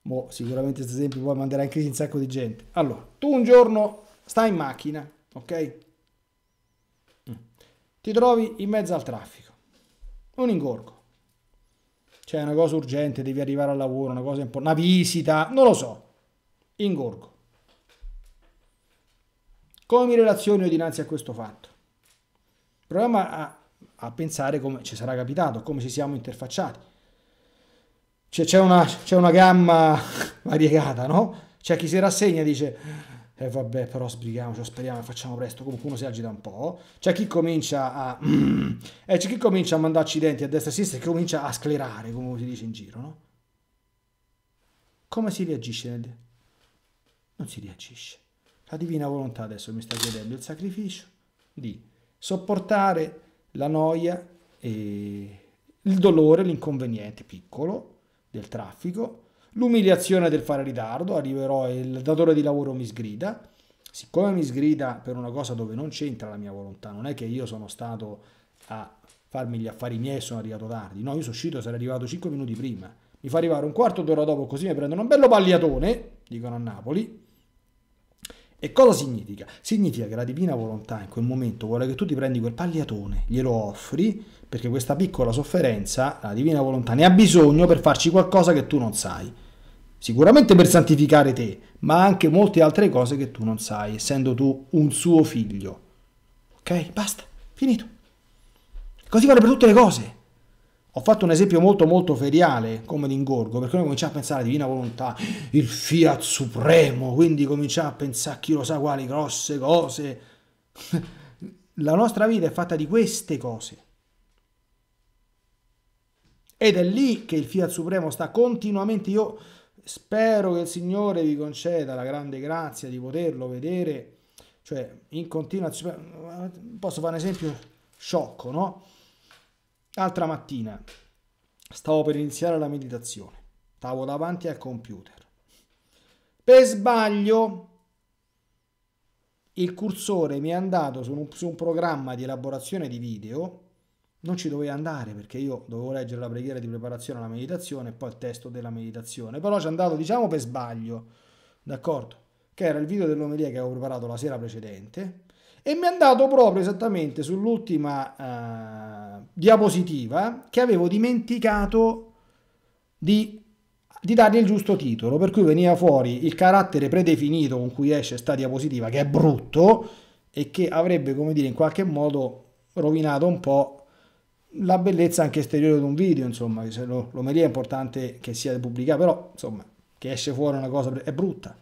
boh, sicuramente questo esempio poi manderà in crisi un sacco di gente. Allora, tu un giorno stai in macchina, ok? Mm. Ti trovi in mezzo al traffico, un ingorgo. C'è una cosa urgente, devi arrivare al lavoro, una cosa importante, una visita, non lo so. Ingorgo. Come mi relaziono dinanzi a questo fatto? Proviamo a, a pensare come ci sarà capitato, come ci siamo interfacciati c'è, una, c'è una gamma variegata, no? C'è chi si rassegna e dice, e eh vabbè però sbrigiamoci, speriamo, facciamo presto, comunque uno si agita un po', c'è chi comincia a... e eh, c'è chi comincia a mandarci i denti a destra e a sinistra e comincia a sclerare, come si dice in giro, no? Come si reagisce? Nel... Non si reagisce. La divina volontà adesso mi sta chiedendo il sacrificio di sopportare la noia e il dolore, l'inconveniente piccolo, del traffico, l'umiliazione del fare ritardo, arriverò e il datore di lavoro mi sgrida, siccome mi sgrida per una cosa dove non c'entra la mia volontà, non è che io sono stato a farmi gli affari miei e sono arrivato tardi, no, io sono uscito, sarei arrivato 5 minuti prima, mi fa arrivare un quarto d'ora dopo così mi prendono un bello pagliatone, dicono a Napoli, e cosa significa? Significa che la divina volontà in quel momento vuole che tu ti prendi quel pagliatone, glielo offri, perché questa piccola sofferenza, la divina volontà ne ha bisogno per farci qualcosa che tu non sai. Sicuramente per santificare te, ma anche molte altre cose che tu non sai, essendo tu un suo figlio. Ok? Basta, finito. Così vale per tutte le cose. Ho fatto un esempio molto molto feriale come l'ingorgo, perché noi cominciamo a pensare alla divina volontà, il fiat supremo, quindi cominciamo a pensare a chi lo sa quali grosse cose. La nostra vita è fatta di queste cose. Ed è lì che il fiat supremo sta continuamente. Io spero che il Signore vi conceda la grande grazia di poterlo vedere, cioè in continuazione. Posso fare un esempio sciocco, no? Altra mattina stavo per iniziare la meditazione, stavo davanti al computer. Per sbaglio il cursore mi è andato su un, su un programma di elaborazione di video non ci doveva andare perché io dovevo leggere la preghiera di preparazione alla meditazione e poi il testo della meditazione, però ci è andato diciamo per sbaglio, d'accordo? Che era il video dell'omelia che avevo preparato la sera precedente e mi è andato proprio esattamente sull'ultima eh, diapositiva che avevo dimenticato di, di dargli il giusto titolo, per cui veniva fuori il carattere predefinito con cui esce questa diapositiva, che è brutto e che avrebbe, come dire, in qualche modo rovinato un po' la bellezza anche esteriore di un video, insomma, se lo, l'omelia è importante che sia pubblicata, però insomma, che esce fuori una cosa è brutta.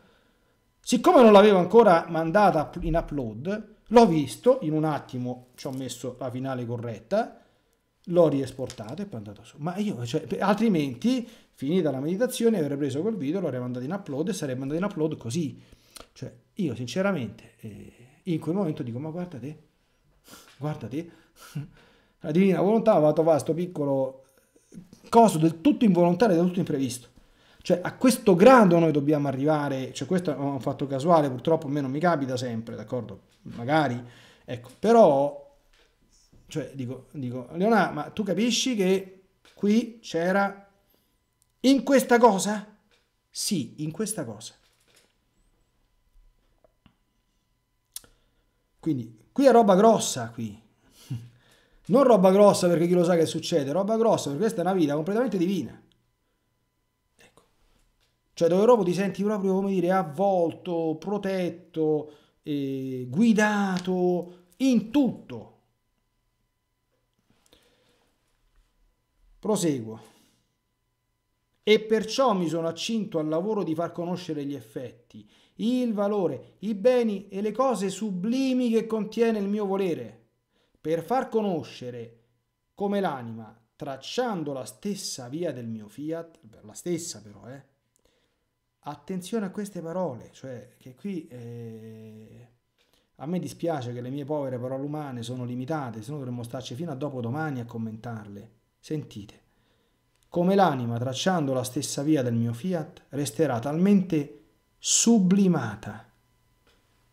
Siccome non l'avevo ancora mandata in upload, L'ho visto, in un attimo ci ho messo la finale corretta, l'ho riesportato e poi è andato su. Ma io, cioè, altrimenti, finita la meditazione, avrei preso quel video, l'avrei mandato in upload e sarebbe andato in upload così. Cioè, io sinceramente, eh, in quel momento dico, ma guarda te, guarda te, la divina volontà ha fatto fare questo piccolo coso del tutto involontario, del tutto imprevisto. Cioè a questo grado noi dobbiamo arrivare, cioè questo è un fatto casuale, purtroppo a me non mi capita sempre, d'accordo? Magari, ecco, però, cioè dico, dico Leonardo, ma tu capisci che qui c'era in questa cosa? Sì, in questa cosa. Quindi, qui è roba grossa, qui. Non roba grossa perché chi lo sa che succede, roba grossa perché questa è una vita completamente divina. Cioè dove proprio ti senti proprio, come dire, avvolto, protetto, eh, guidato in tutto. Proseguo. E perciò mi sono accinto al lavoro di far conoscere gli effetti, il valore, i beni e le cose sublimi che contiene il mio volere, per far conoscere come l'anima, tracciando la stessa via del mio fiat, la stessa però, eh, attenzione a queste parole, cioè che qui eh, a me dispiace che le mie povere parole umane sono limitate, se no dovremmo starci fino a dopodomani a commentarle. Sentite, come l'anima tracciando la stessa via del mio fiat resterà talmente sublimata,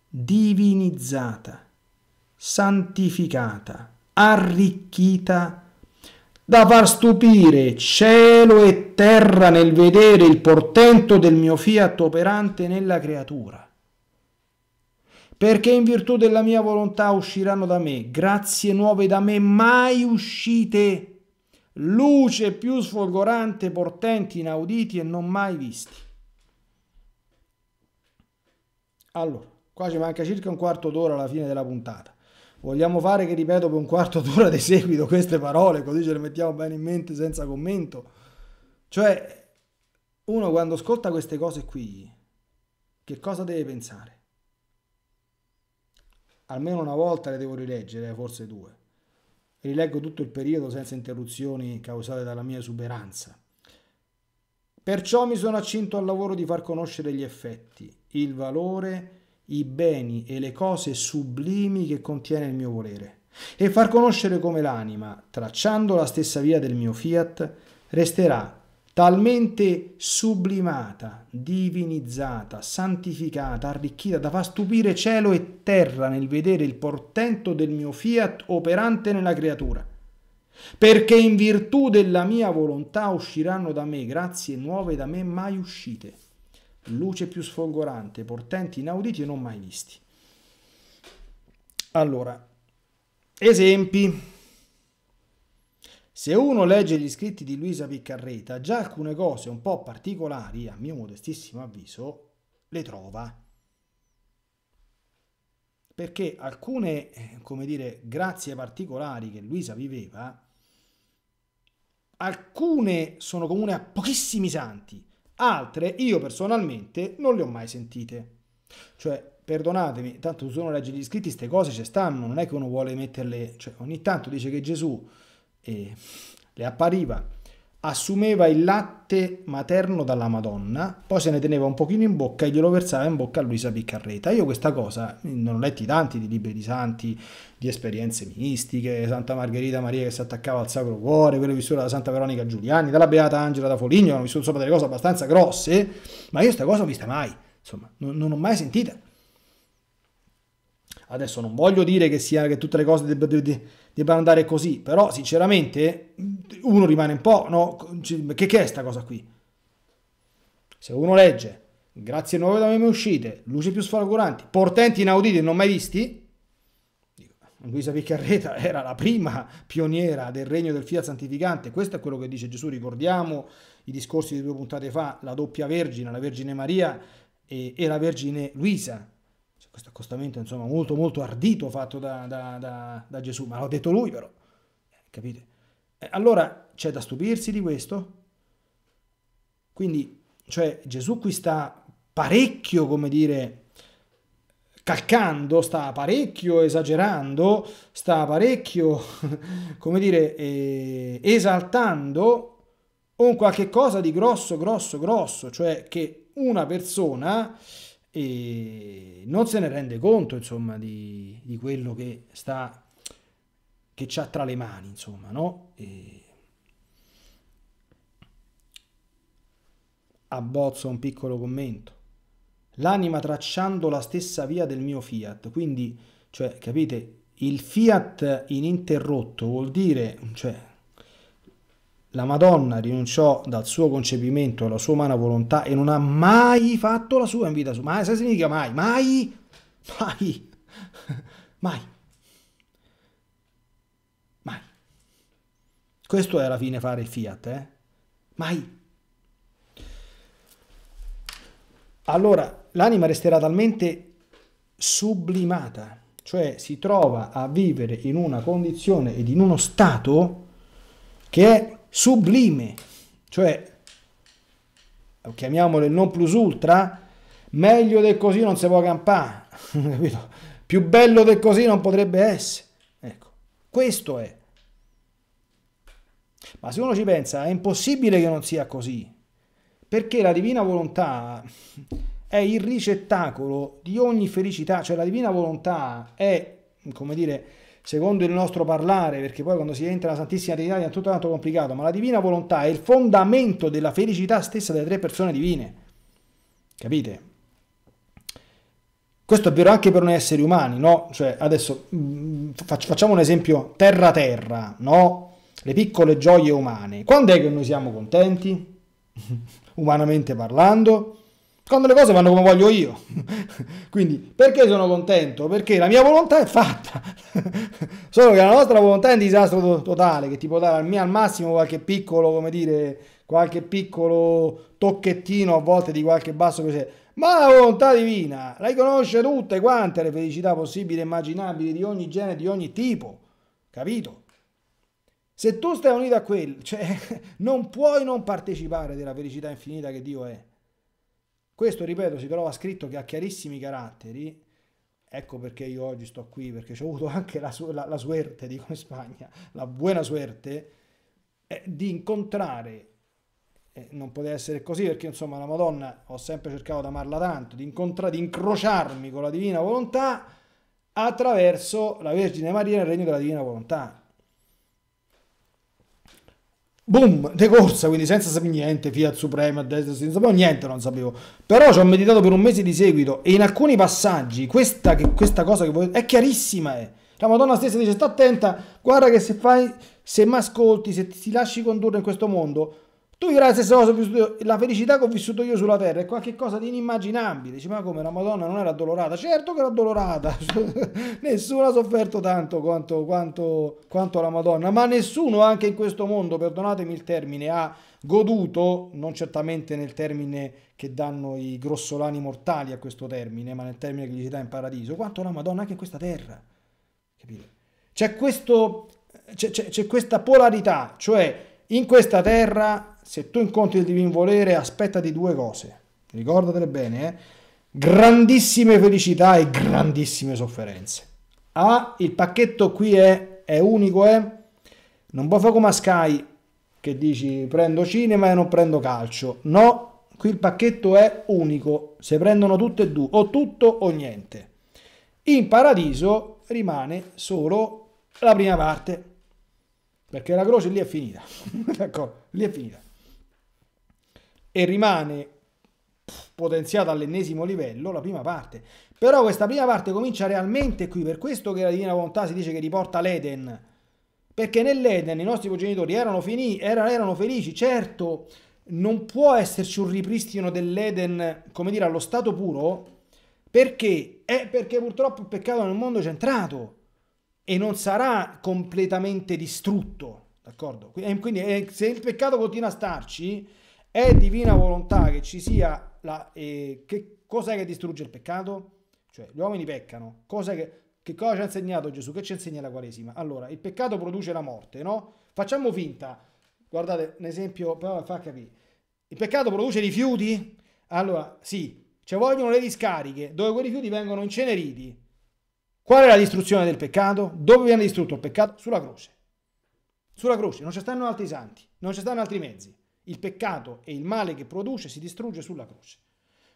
divinizzata, santificata, arricchita, da far stupire cielo e terra nel vedere il portento del mio fiat operante nella creatura. Perché in virtù della mia volontà usciranno da me grazie nuove da me mai uscite, luce più sfolgorante, portenti inauditi e non mai visti. Allora, qua ci manca circa un quarto d'ora alla fine della puntata. Vogliamo fare che ripeto per un quarto d'ora di seguito queste parole, così ce le mettiamo bene in mente senza commento. Cioè, uno quando ascolta queste cose qui, che cosa deve pensare? Almeno una volta le devo rileggere, forse due. Rileggo tutto il periodo senza interruzioni causate dalla mia esuberanza. Perciò mi sono accinto al lavoro di far conoscere gli effetti, il valore i beni e le cose sublimi che contiene il mio volere, e far conoscere come l'anima, tracciando la stessa via del mio fiat, resterà talmente sublimata, divinizzata, santificata, arricchita da far stupire cielo e terra nel vedere il portento del mio fiat operante nella creatura. Perché in virtù della mia volontà usciranno da me grazie nuove da me mai uscite luce più sfolgorante, portenti inauditi e non mai visti. Allora, esempi. Se uno legge gli scritti di Luisa Piccarreta, già alcune cose un po' particolari, a mio modestissimo avviso, le trova. Perché alcune, come dire, grazie particolari che Luisa viveva, alcune sono comune a pochissimi santi, Altre io personalmente non le ho mai sentite. Cioè, perdonatemi, tanto sono leggi gli scritti, queste cose ci stanno, non è che uno vuole metterle, cioè ogni tanto dice che Gesù eh, le appariva assumeva il latte materno dalla Madonna, poi se ne teneva un pochino in bocca e glielo versava in bocca a Luisa Piccarreta. Io questa cosa, non ho letti tanti di libri di santi, di esperienze mistiche, Santa Margherita Maria che si attaccava al Sacro Cuore, quelle vissute da Santa Veronica Giuliani, dalla Beata Angela da Foligno, hanno vissuto sopra delle cose abbastanza grosse, ma io questa cosa non l'ho vista mai, insomma, non, non l'ho mai sentita. Adesso non voglio dire che, sia, che tutte le cose... De, de, de, debba andare così, però sinceramente uno rimane un po', no? Che, che è sta cosa qui? Se uno legge, grazie nuove da meme uscite, luci più sfragoranti, portenti inauditi e non mai visti, Luisa Piccarreta era la prima pioniera del regno del Fiat santificante, questo è quello che dice Gesù, ricordiamo i discorsi di due puntate fa, la doppia vergine, la Vergine Maria e, e la Vergine Luisa, questo accostamento insomma molto molto ardito fatto da, da, da, da Gesù, ma l'ha detto lui però, eh, capite? Eh, allora c'è da stupirsi di questo? Quindi, cioè Gesù qui sta parecchio, come dire, calcando, sta parecchio esagerando, sta parecchio, come dire, eh, esaltando un qualche cosa di grosso, grosso, grosso, cioè che una persona e non se ne rende conto insomma di, di quello che sta che c'ha tra le mani insomma no e abbozzo un piccolo commento l'anima tracciando la stessa via del mio fiat quindi cioè capite il fiat ininterrotto vuol dire cioè la Madonna rinunciò dal suo concepimento alla sua umana volontà e non ha mai fatto la sua in vita sua. Ma se significa mai, mai, mai, mai, mai. Questo è alla fine fare il fiat, eh? Mai. Allora, l'anima resterà talmente sublimata, cioè si trova a vivere in una condizione ed in uno stato che è sublime, cioè chiamiamolo il non plus ultra, meglio del così non si può campare, Più bello del così non potrebbe essere. Ecco, questo è. Ma se uno ci pensa, è impossibile che non sia così, perché la divina volontà è il ricettacolo di ogni felicità, cioè la divina volontà è, come dire, secondo il nostro parlare, perché poi quando si entra nella Santissima Trinità è tutto tanto complicato, ma la divina volontà è il fondamento della felicità stessa delle tre persone divine. Capite? Questo è vero anche per noi esseri umani, no? Cioè, adesso mm, facciamo un esempio terra-terra, no? Le piccole gioie umane. Quando è che noi siamo contenti? Umanamente parlando? quando le cose vanno come voglio io. Quindi perché sono contento? Perché la mia volontà è fatta. Solo che la nostra volontà è un disastro totale che ti può dare al, mio, al massimo qualche piccolo, come dire, qualche piccolo tocchettino a volte di qualche basso piacere. Ma la volontà divina lei conosce tutte quante le felicità possibili e immaginabili di ogni genere, di ogni tipo. Capito? Se tu stai unito a quello, cioè, non puoi non partecipare della felicità infinita che Dio è questo, ripeto, si trova scritto che ha chiarissimi caratteri, ecco perché io oggi sto qui, perché ho avuto anche la, la, la suerte, dico in Spagna, la buona suerte, eh, di incontrare, eh, non poteva essere così perché insomma la Madonna ho sempre cercato di amarla tanto, di, di incrociarmi con la Divina Volontà attraverso la Vergine Maria nel regno della Divina Volontà, Boom, de corsa, quindi senza sapere niente, Fiat Suprema, a destra, senza sapere niente, non sapevo. Però ci ho meditato per un mese di seguito e in alcuni passaggi questa, che, questa cosa che voi, è chiarissima. è. Eh. La Madonna stessa dice, sta attenta, guarda che se fai, se mi ascolti, se ti lasci condurre in questo mondo, tu vivrai la stessa cosa, la felicità che ho vissuto io sulla terra è qualcosa di inimmaginabile. Dici, ma come la Madonna non era addolorata? Certo che era addolorata, nessuno ha sofferto tanto quanto, quanto, quanto la Madonna, ma nessuno anche in questo mondo, perdonatemi il termine, ha goduto, non certamente nel termine che danno i grossolani mortali a questo termine, ma nel termine che gli si dà in paradiso, quanto la Madonna anche in questa terra. Capite? C'è, questo, c'è, c'è, c'è questa polarità, cioè in questa terra se tu incontri il divin volere, aspettati due cose. Ricordatele bene, eh? Grandissime felicità e grandissime sofferenze. Ah, il pacchetto qui è, è unico, eh? Non puoi fare come a Sky, che dici prendo cinema e non prendo calcio. No, qui il pacchetto è unico. Se prendono tutte e due, o tutto o niente. In paradiso rimane solo la prima parte perché la croce lì è finita. D'accordo, lì è finita e rimane potenziata all'ennesimo livello la prima parte. Però questa prima parte comincia realmente qui, per questo che la Divina Volontà si dice che riporta l'Eden. Perché nell'Eden i nostri progenitori erano, fini, erano, erano felici, certo non può esserci un ripristino dell'Eden, come dire, allo stato puro, perché? È eh, perché purtroppo il peccato nel mondo c'è entrato e non sarà completamente distrutto, d'accordo? Eh, quindi eh, se il peccato continua a starci, è divina volontà che ci sia la... Eh, che cos'è che distrugge il peccato? Cioè, gli uomini peccano. Cos'è che, che cosa ci ha insegnato Gesù? Che ci insegna la Quaresima? Allora, il peccato produce la morte, no? Facciamo finta. Guardate, un esempio, però fa capire. Il peccato produce rifiuti? Allora, sì, ci vogliono le discariche dove quei rifiuti vengono inceneriti. Qual è la distruzione del peccato? Dove viene distrutto il peccato? Sulla croce. Sulla croce, non ci stanno altri santi, non ci stanno altri mezzi. Il peccato e il male che produce si distrugge sulla croce.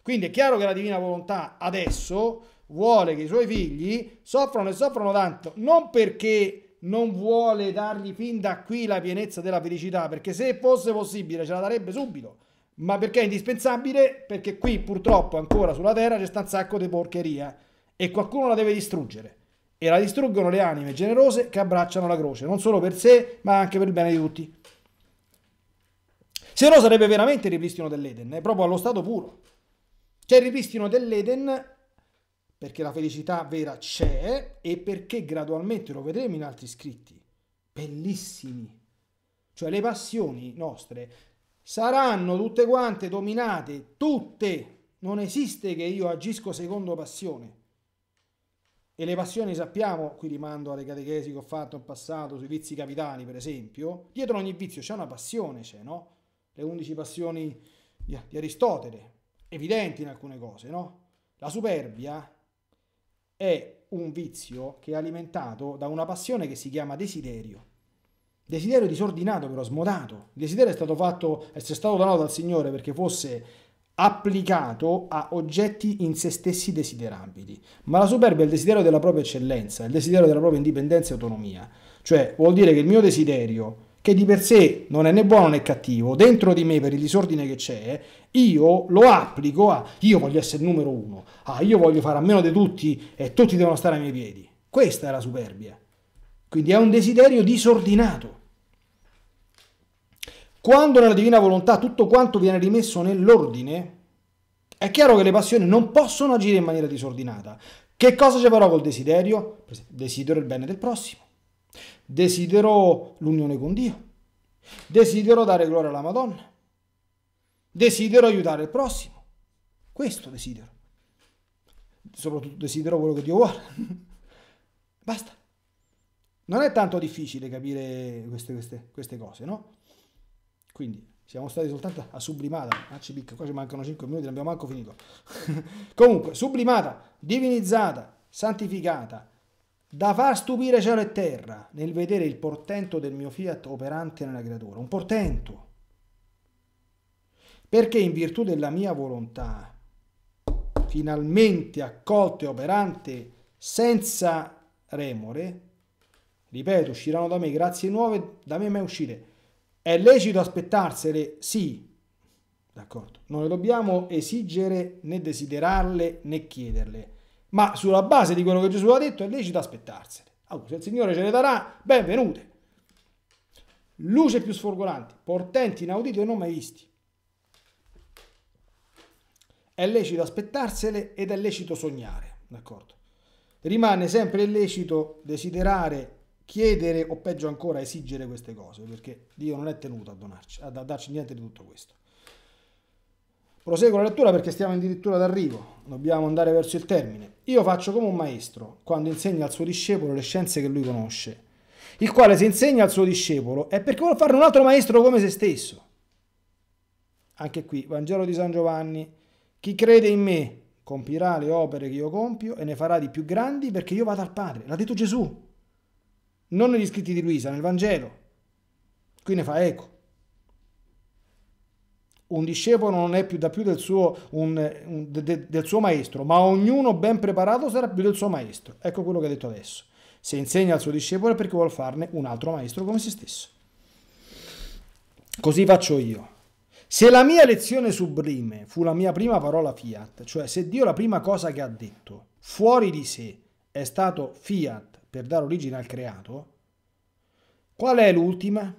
Quindi è chiaro che la divina volontà adesso vuole che i suoi figli soffrano e soffrano tanto, non perché non vuole dargli fin da qui la pienezza della felicità, perché se fosse possibile ce la darebbe subito, ma perché è indispensabile, perché qui purtroppo ancora sulla terra c'è sta un sacco di porcheria e qualcuno la deve distruggere e la distruggono le anime generose che abbracciano la croce, non solo per sé, ma anche per il bene di tutti. Se no sarebbe veramente il ripristino dell'Eden, è proprio allo stato puro. C'è cioè, il ripristino dell'Eden perché la felicità vera c'è e perché gradualmente lo vedremo in altri scritti. Bellissimi. Cioè le passioni nostre saranno tutte quante dominate, tutte. Non esiste che io agisco secondo passione. E le passioni sappiamo, qui rimando alle catechesi che ho fatto in passato sui vizi capitali, per esempio, dietro ogni vizio c'è una passione, c'è, no? le 11 passioni di, Aristotele, evidenti in alcune cose, no? La superbia è un vizio che è alimentato da una passione che si chiama desiderio. Desiderio disordinato però, smodato. Il desiderio è stato fatto, è stato donato dal Signore perché fosse applicato a oggetti in se stessi desiderabili. Ma la superbia è il desiderio della propria eccellenza, il desiderio della propria indipendenza e autonomia. Cioè vuol dire che il mio desiderio che di per sé non è né buono né cattivo, dentro di me per il disordine che c'è, io lo applico a io voglio essere numero uno, ah io voglio fare a meno di tutti e tutti devono stare ai miei piedi. Questa è la superbia. Quindi è un desiderio disordinato. Quando nella divina volontà tutto quanto viene rimesso nell'ordine, è chiaro che le passioni non possono agire in maniera disordinata. Che cosa c'è però col desiderio? Desidero il bene del prossimo. Desidero l'unione con Dio. Desidero dare gloria alla Madonna. Desidero aiutare il prossimo. Questo desidero. Soprattutto desidero quello che Dio vuole. Basta. Non è tanto difficile capire queste, queste, queste cose, no? Quindi siamo stati soltanto a sublimata. Ah, qua ci mancano 5 minuti, non abbiamo manco finito. Comunque, sublimata, divinizzata, santificata, da far stupire cielo e terra nel vedere il portento del mio fiat operante nella creatura, un portento. Perché in virtù della mia volontà, finalmente accolto e operante senza remore, ripeto, usciranno da me grazie nuove, da me mai uscire. È lecito aspettarsele? Sì, d'accordo. Non le dobbiamo esigere né desiderarle né chiederle ma sulla base di quello che Gesù ha detto è lecito aspettarsene. Ah, se il Signore ce le darà, benvenute. Luce più sfolgorante, portenti inauditi e non mai visti. È lecito aspettarsele ed è lecito sognare, d'accordo? Rimane sempre lecito desiderare, chiedere o peggio ancora esigere queste cose, perché Dio non è tenuto a, donarci, a darci niente di tutto questo. Proseguo la lettura perché stiamo addirittura d'arrivo, dobbiamo andare verso il termine. Io faccio come un maestro quando insegna al suo discepolo le scienze che lui conosce, il quale se insegna al suo discepolo è perché vuole fare un altro maestro come se stesso. Anche qui, Vangelo di San Giovanni, chi crede in me compirà le opere che io compio e ne farà di più grandi perché io vado al Padre. L'ha detto Gesù, non negli scritti di Luisa, nel Vangelo. Qui ne fa eco un discepolo non è più da più del suo, un, un, de, del suo maestro, ma ognuno ben preparato sarà più del suo maestro. Ecco quello che ha detto adesso. Se insegna al suo discepolo è perché vuole farne un altro maestro come se stesso. Così faccio io. Se la mia lezione sublime fu la mia prima parola fiat, cioè se Dio la prima cosa che ha detto fuori di sé è stato fiat per dare origine al creato, qual è l'ultima?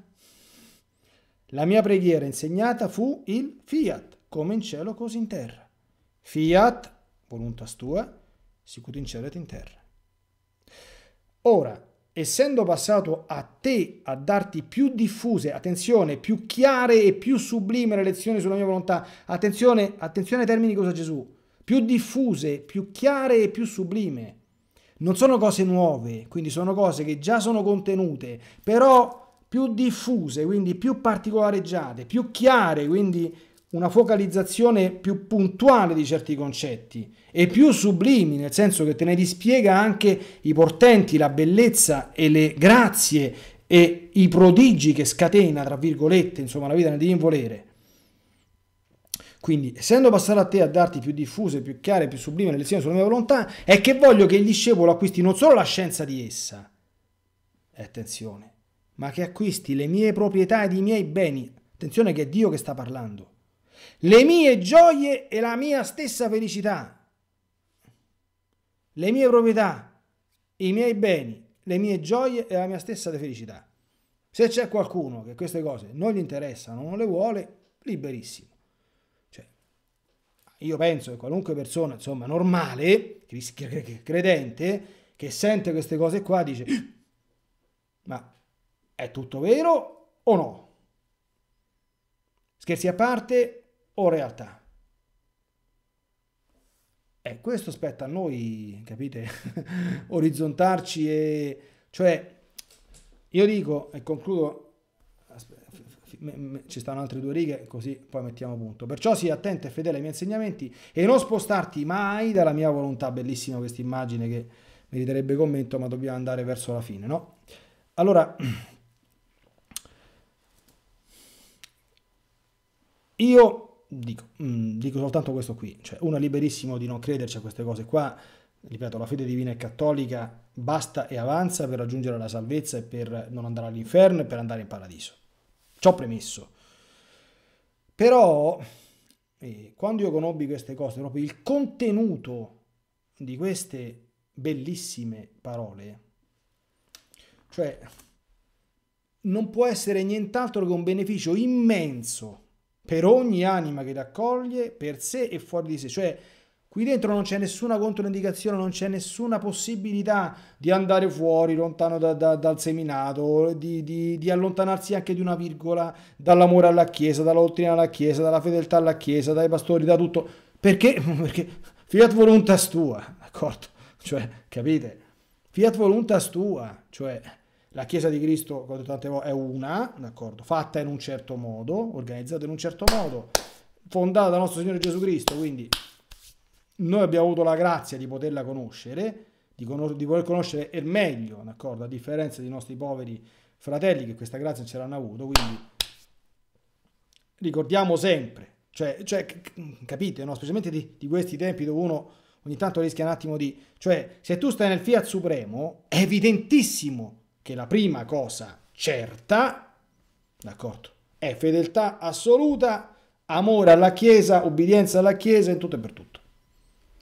La mia preghiera insegnata fu il fiat, come in cielo così in terra. Fiat, voluntas tua, sicut in cielo et in terra. Ora, essendo passato a te a darti più diffuse, attenzione, più chiare e più sublime le lezioni sulla mia volontà, attenzione, attenzione ai termini cosa usa Gesù, più diffuse, più chiare e più sublime. Non sono cose nuove, quindi sono cose che già sono contenute, però più diffuse, quindi più particolareggiate, più chiare, quindi una focalizzazione più puntuale di certi concetti e più sublimi, nel senso che te ne dispiega anche i portenti, la bellezza e le grazie e i prodigi che scatena, tra virgolette, insomma, la vita nel divin volere. Quindi, essendo passato a te a darti più diffuse, più chiare, più sublime le lezioni sulla mia volontà, è che voglio che il discepolo acquisti non solo la scienza di essa, attenzione, ma che acquisti le mie proprietà ed i miei beni. Attenzione che è Dio che sta parlando. Le mie gioie e la mia stessa felicità. Le mie proprietà, i miei beni, le mie gioie e la mia stessa felicità. Se c'è qualcuno che queste cose non gli interessano, non le vuole, liberissimo. Cioè, io penso che qualunque persona, insomma, normale, credente, che sente queste cose qua, dice, ma è tutto vero o no? Scherzi a parte o realtà? E eh, questo spetta a noi, capite, orizzontarci e... Cioè, io dico, e concludo, ci stanno altre due righe, così poi mettiamo punto. Perciò sii attento e fedele ai miei insegnamenti e non spostarti mai dalla mia volontà. Bellissima questa immagine che meriterebbe commento, ma dobbiamo andare verso la fine, no? Allora, Io dico, mh, mm, dico soltanto questo qui, cioè uno è liberissimo di non crederci a queste cose qua, ripeto, la fede divina e cattolica basta e avanza per raggiungere la salvezza e per non andare all'inferno e per andare in paradiso. Ciò premesso. Però, eh, quando io conobbi queste cose, proprio il contenuto di queste bellissime parole, cioè non può essere nient'altro che un beneficio immenso per ogni anima che raccoglie, per sé e fuori di sé. Cioè, qui dentro non c'è nessuna controindicazione, non c'è nessuna possibilità di andare fuori, lontano da, da, dal seminato, di, di, di, allontanarsi anche di una virgola dall'amore alla Chiesa, dalla dottrina alla Chiesa, dalla fedeltà alla Chiesa, dai pastori, da tutto. Perché? Perché fiat voluntas tua, d'accordo? Cioè, capite? Fiat voluntas tua, cioè la Chiesa di Cristo, come ho detto tante volte, è una, d'accordo, fatta in un certo modo, organizzata in un certo modo, fondata dal nostro Signore Gesù Cristo, quindi noi abbiamo avuto la grazia di poterla conoscere, di, con di voler conoscere il meglio, d'accordo, a differenza dei nostri poveri fratelli che questa grazia ce l'hanno avuto, quindi ricordiamo sempre, cioè, cioè capite, no? specialmente di, di questi tempi dove uno ogni tanto rischia un attimo di... cioè se tu stai nel fiat supremo è evidentissimo che la prima cosa certa, d'accordo, è fedeltà assoluta, amore alla Chiesa, obbedienza alla Chiesa in tutto e per tutto.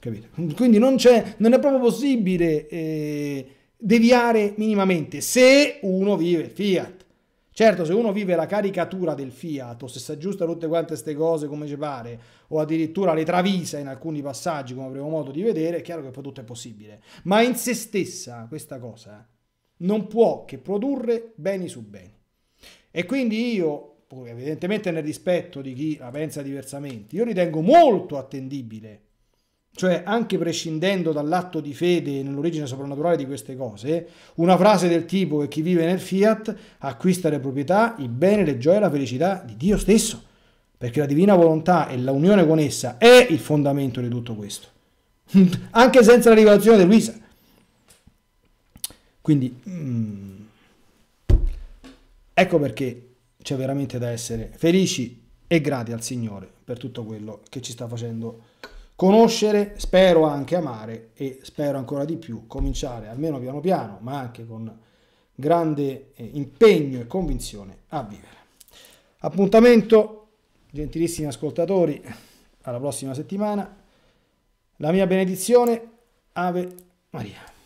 Capito? Quindi non, non è proprio possibile eh, deviare minimamente se uno vive fiat. Certo, se uno vive la caricatura del fiat, o se si aggiusta tutte quante queste cose come ci pare, o addirittura le travisa in alcuni passaggi, come avremo modo di vedere, è chiaro che poi tutto è possibile. Ma in se stessa questa cosa non può che produrre beni su beni. E quindi io, evidentemente nel rispetto di chi la pensa diversamente, io ritengo molto attendibile, cioè anche prescindendo dall'atto di fede nell'origine soprannaturale di queste cose, una frase del tipo che chi vive nel fiat acquista le proprietà, i beni, le gioie e la felicità di Dio stesso, perché la divina volontà e l'unione con essa è il fondamento di tutto questo, anche senza la rivelazione di Luisa quindi mm, ecco perché c'è veramente da essere felici e grati al Signore per tutto quello che ci sta facendo conoscere, spero anche amare e spero ancora di più cominciare almeno piano piano, ma anche con grande eh, impegno e convinzione a vivere. Appuntamento, gentilissimi ascoltatori, alla prossima settimana. La mia benedizione, Ave Maria.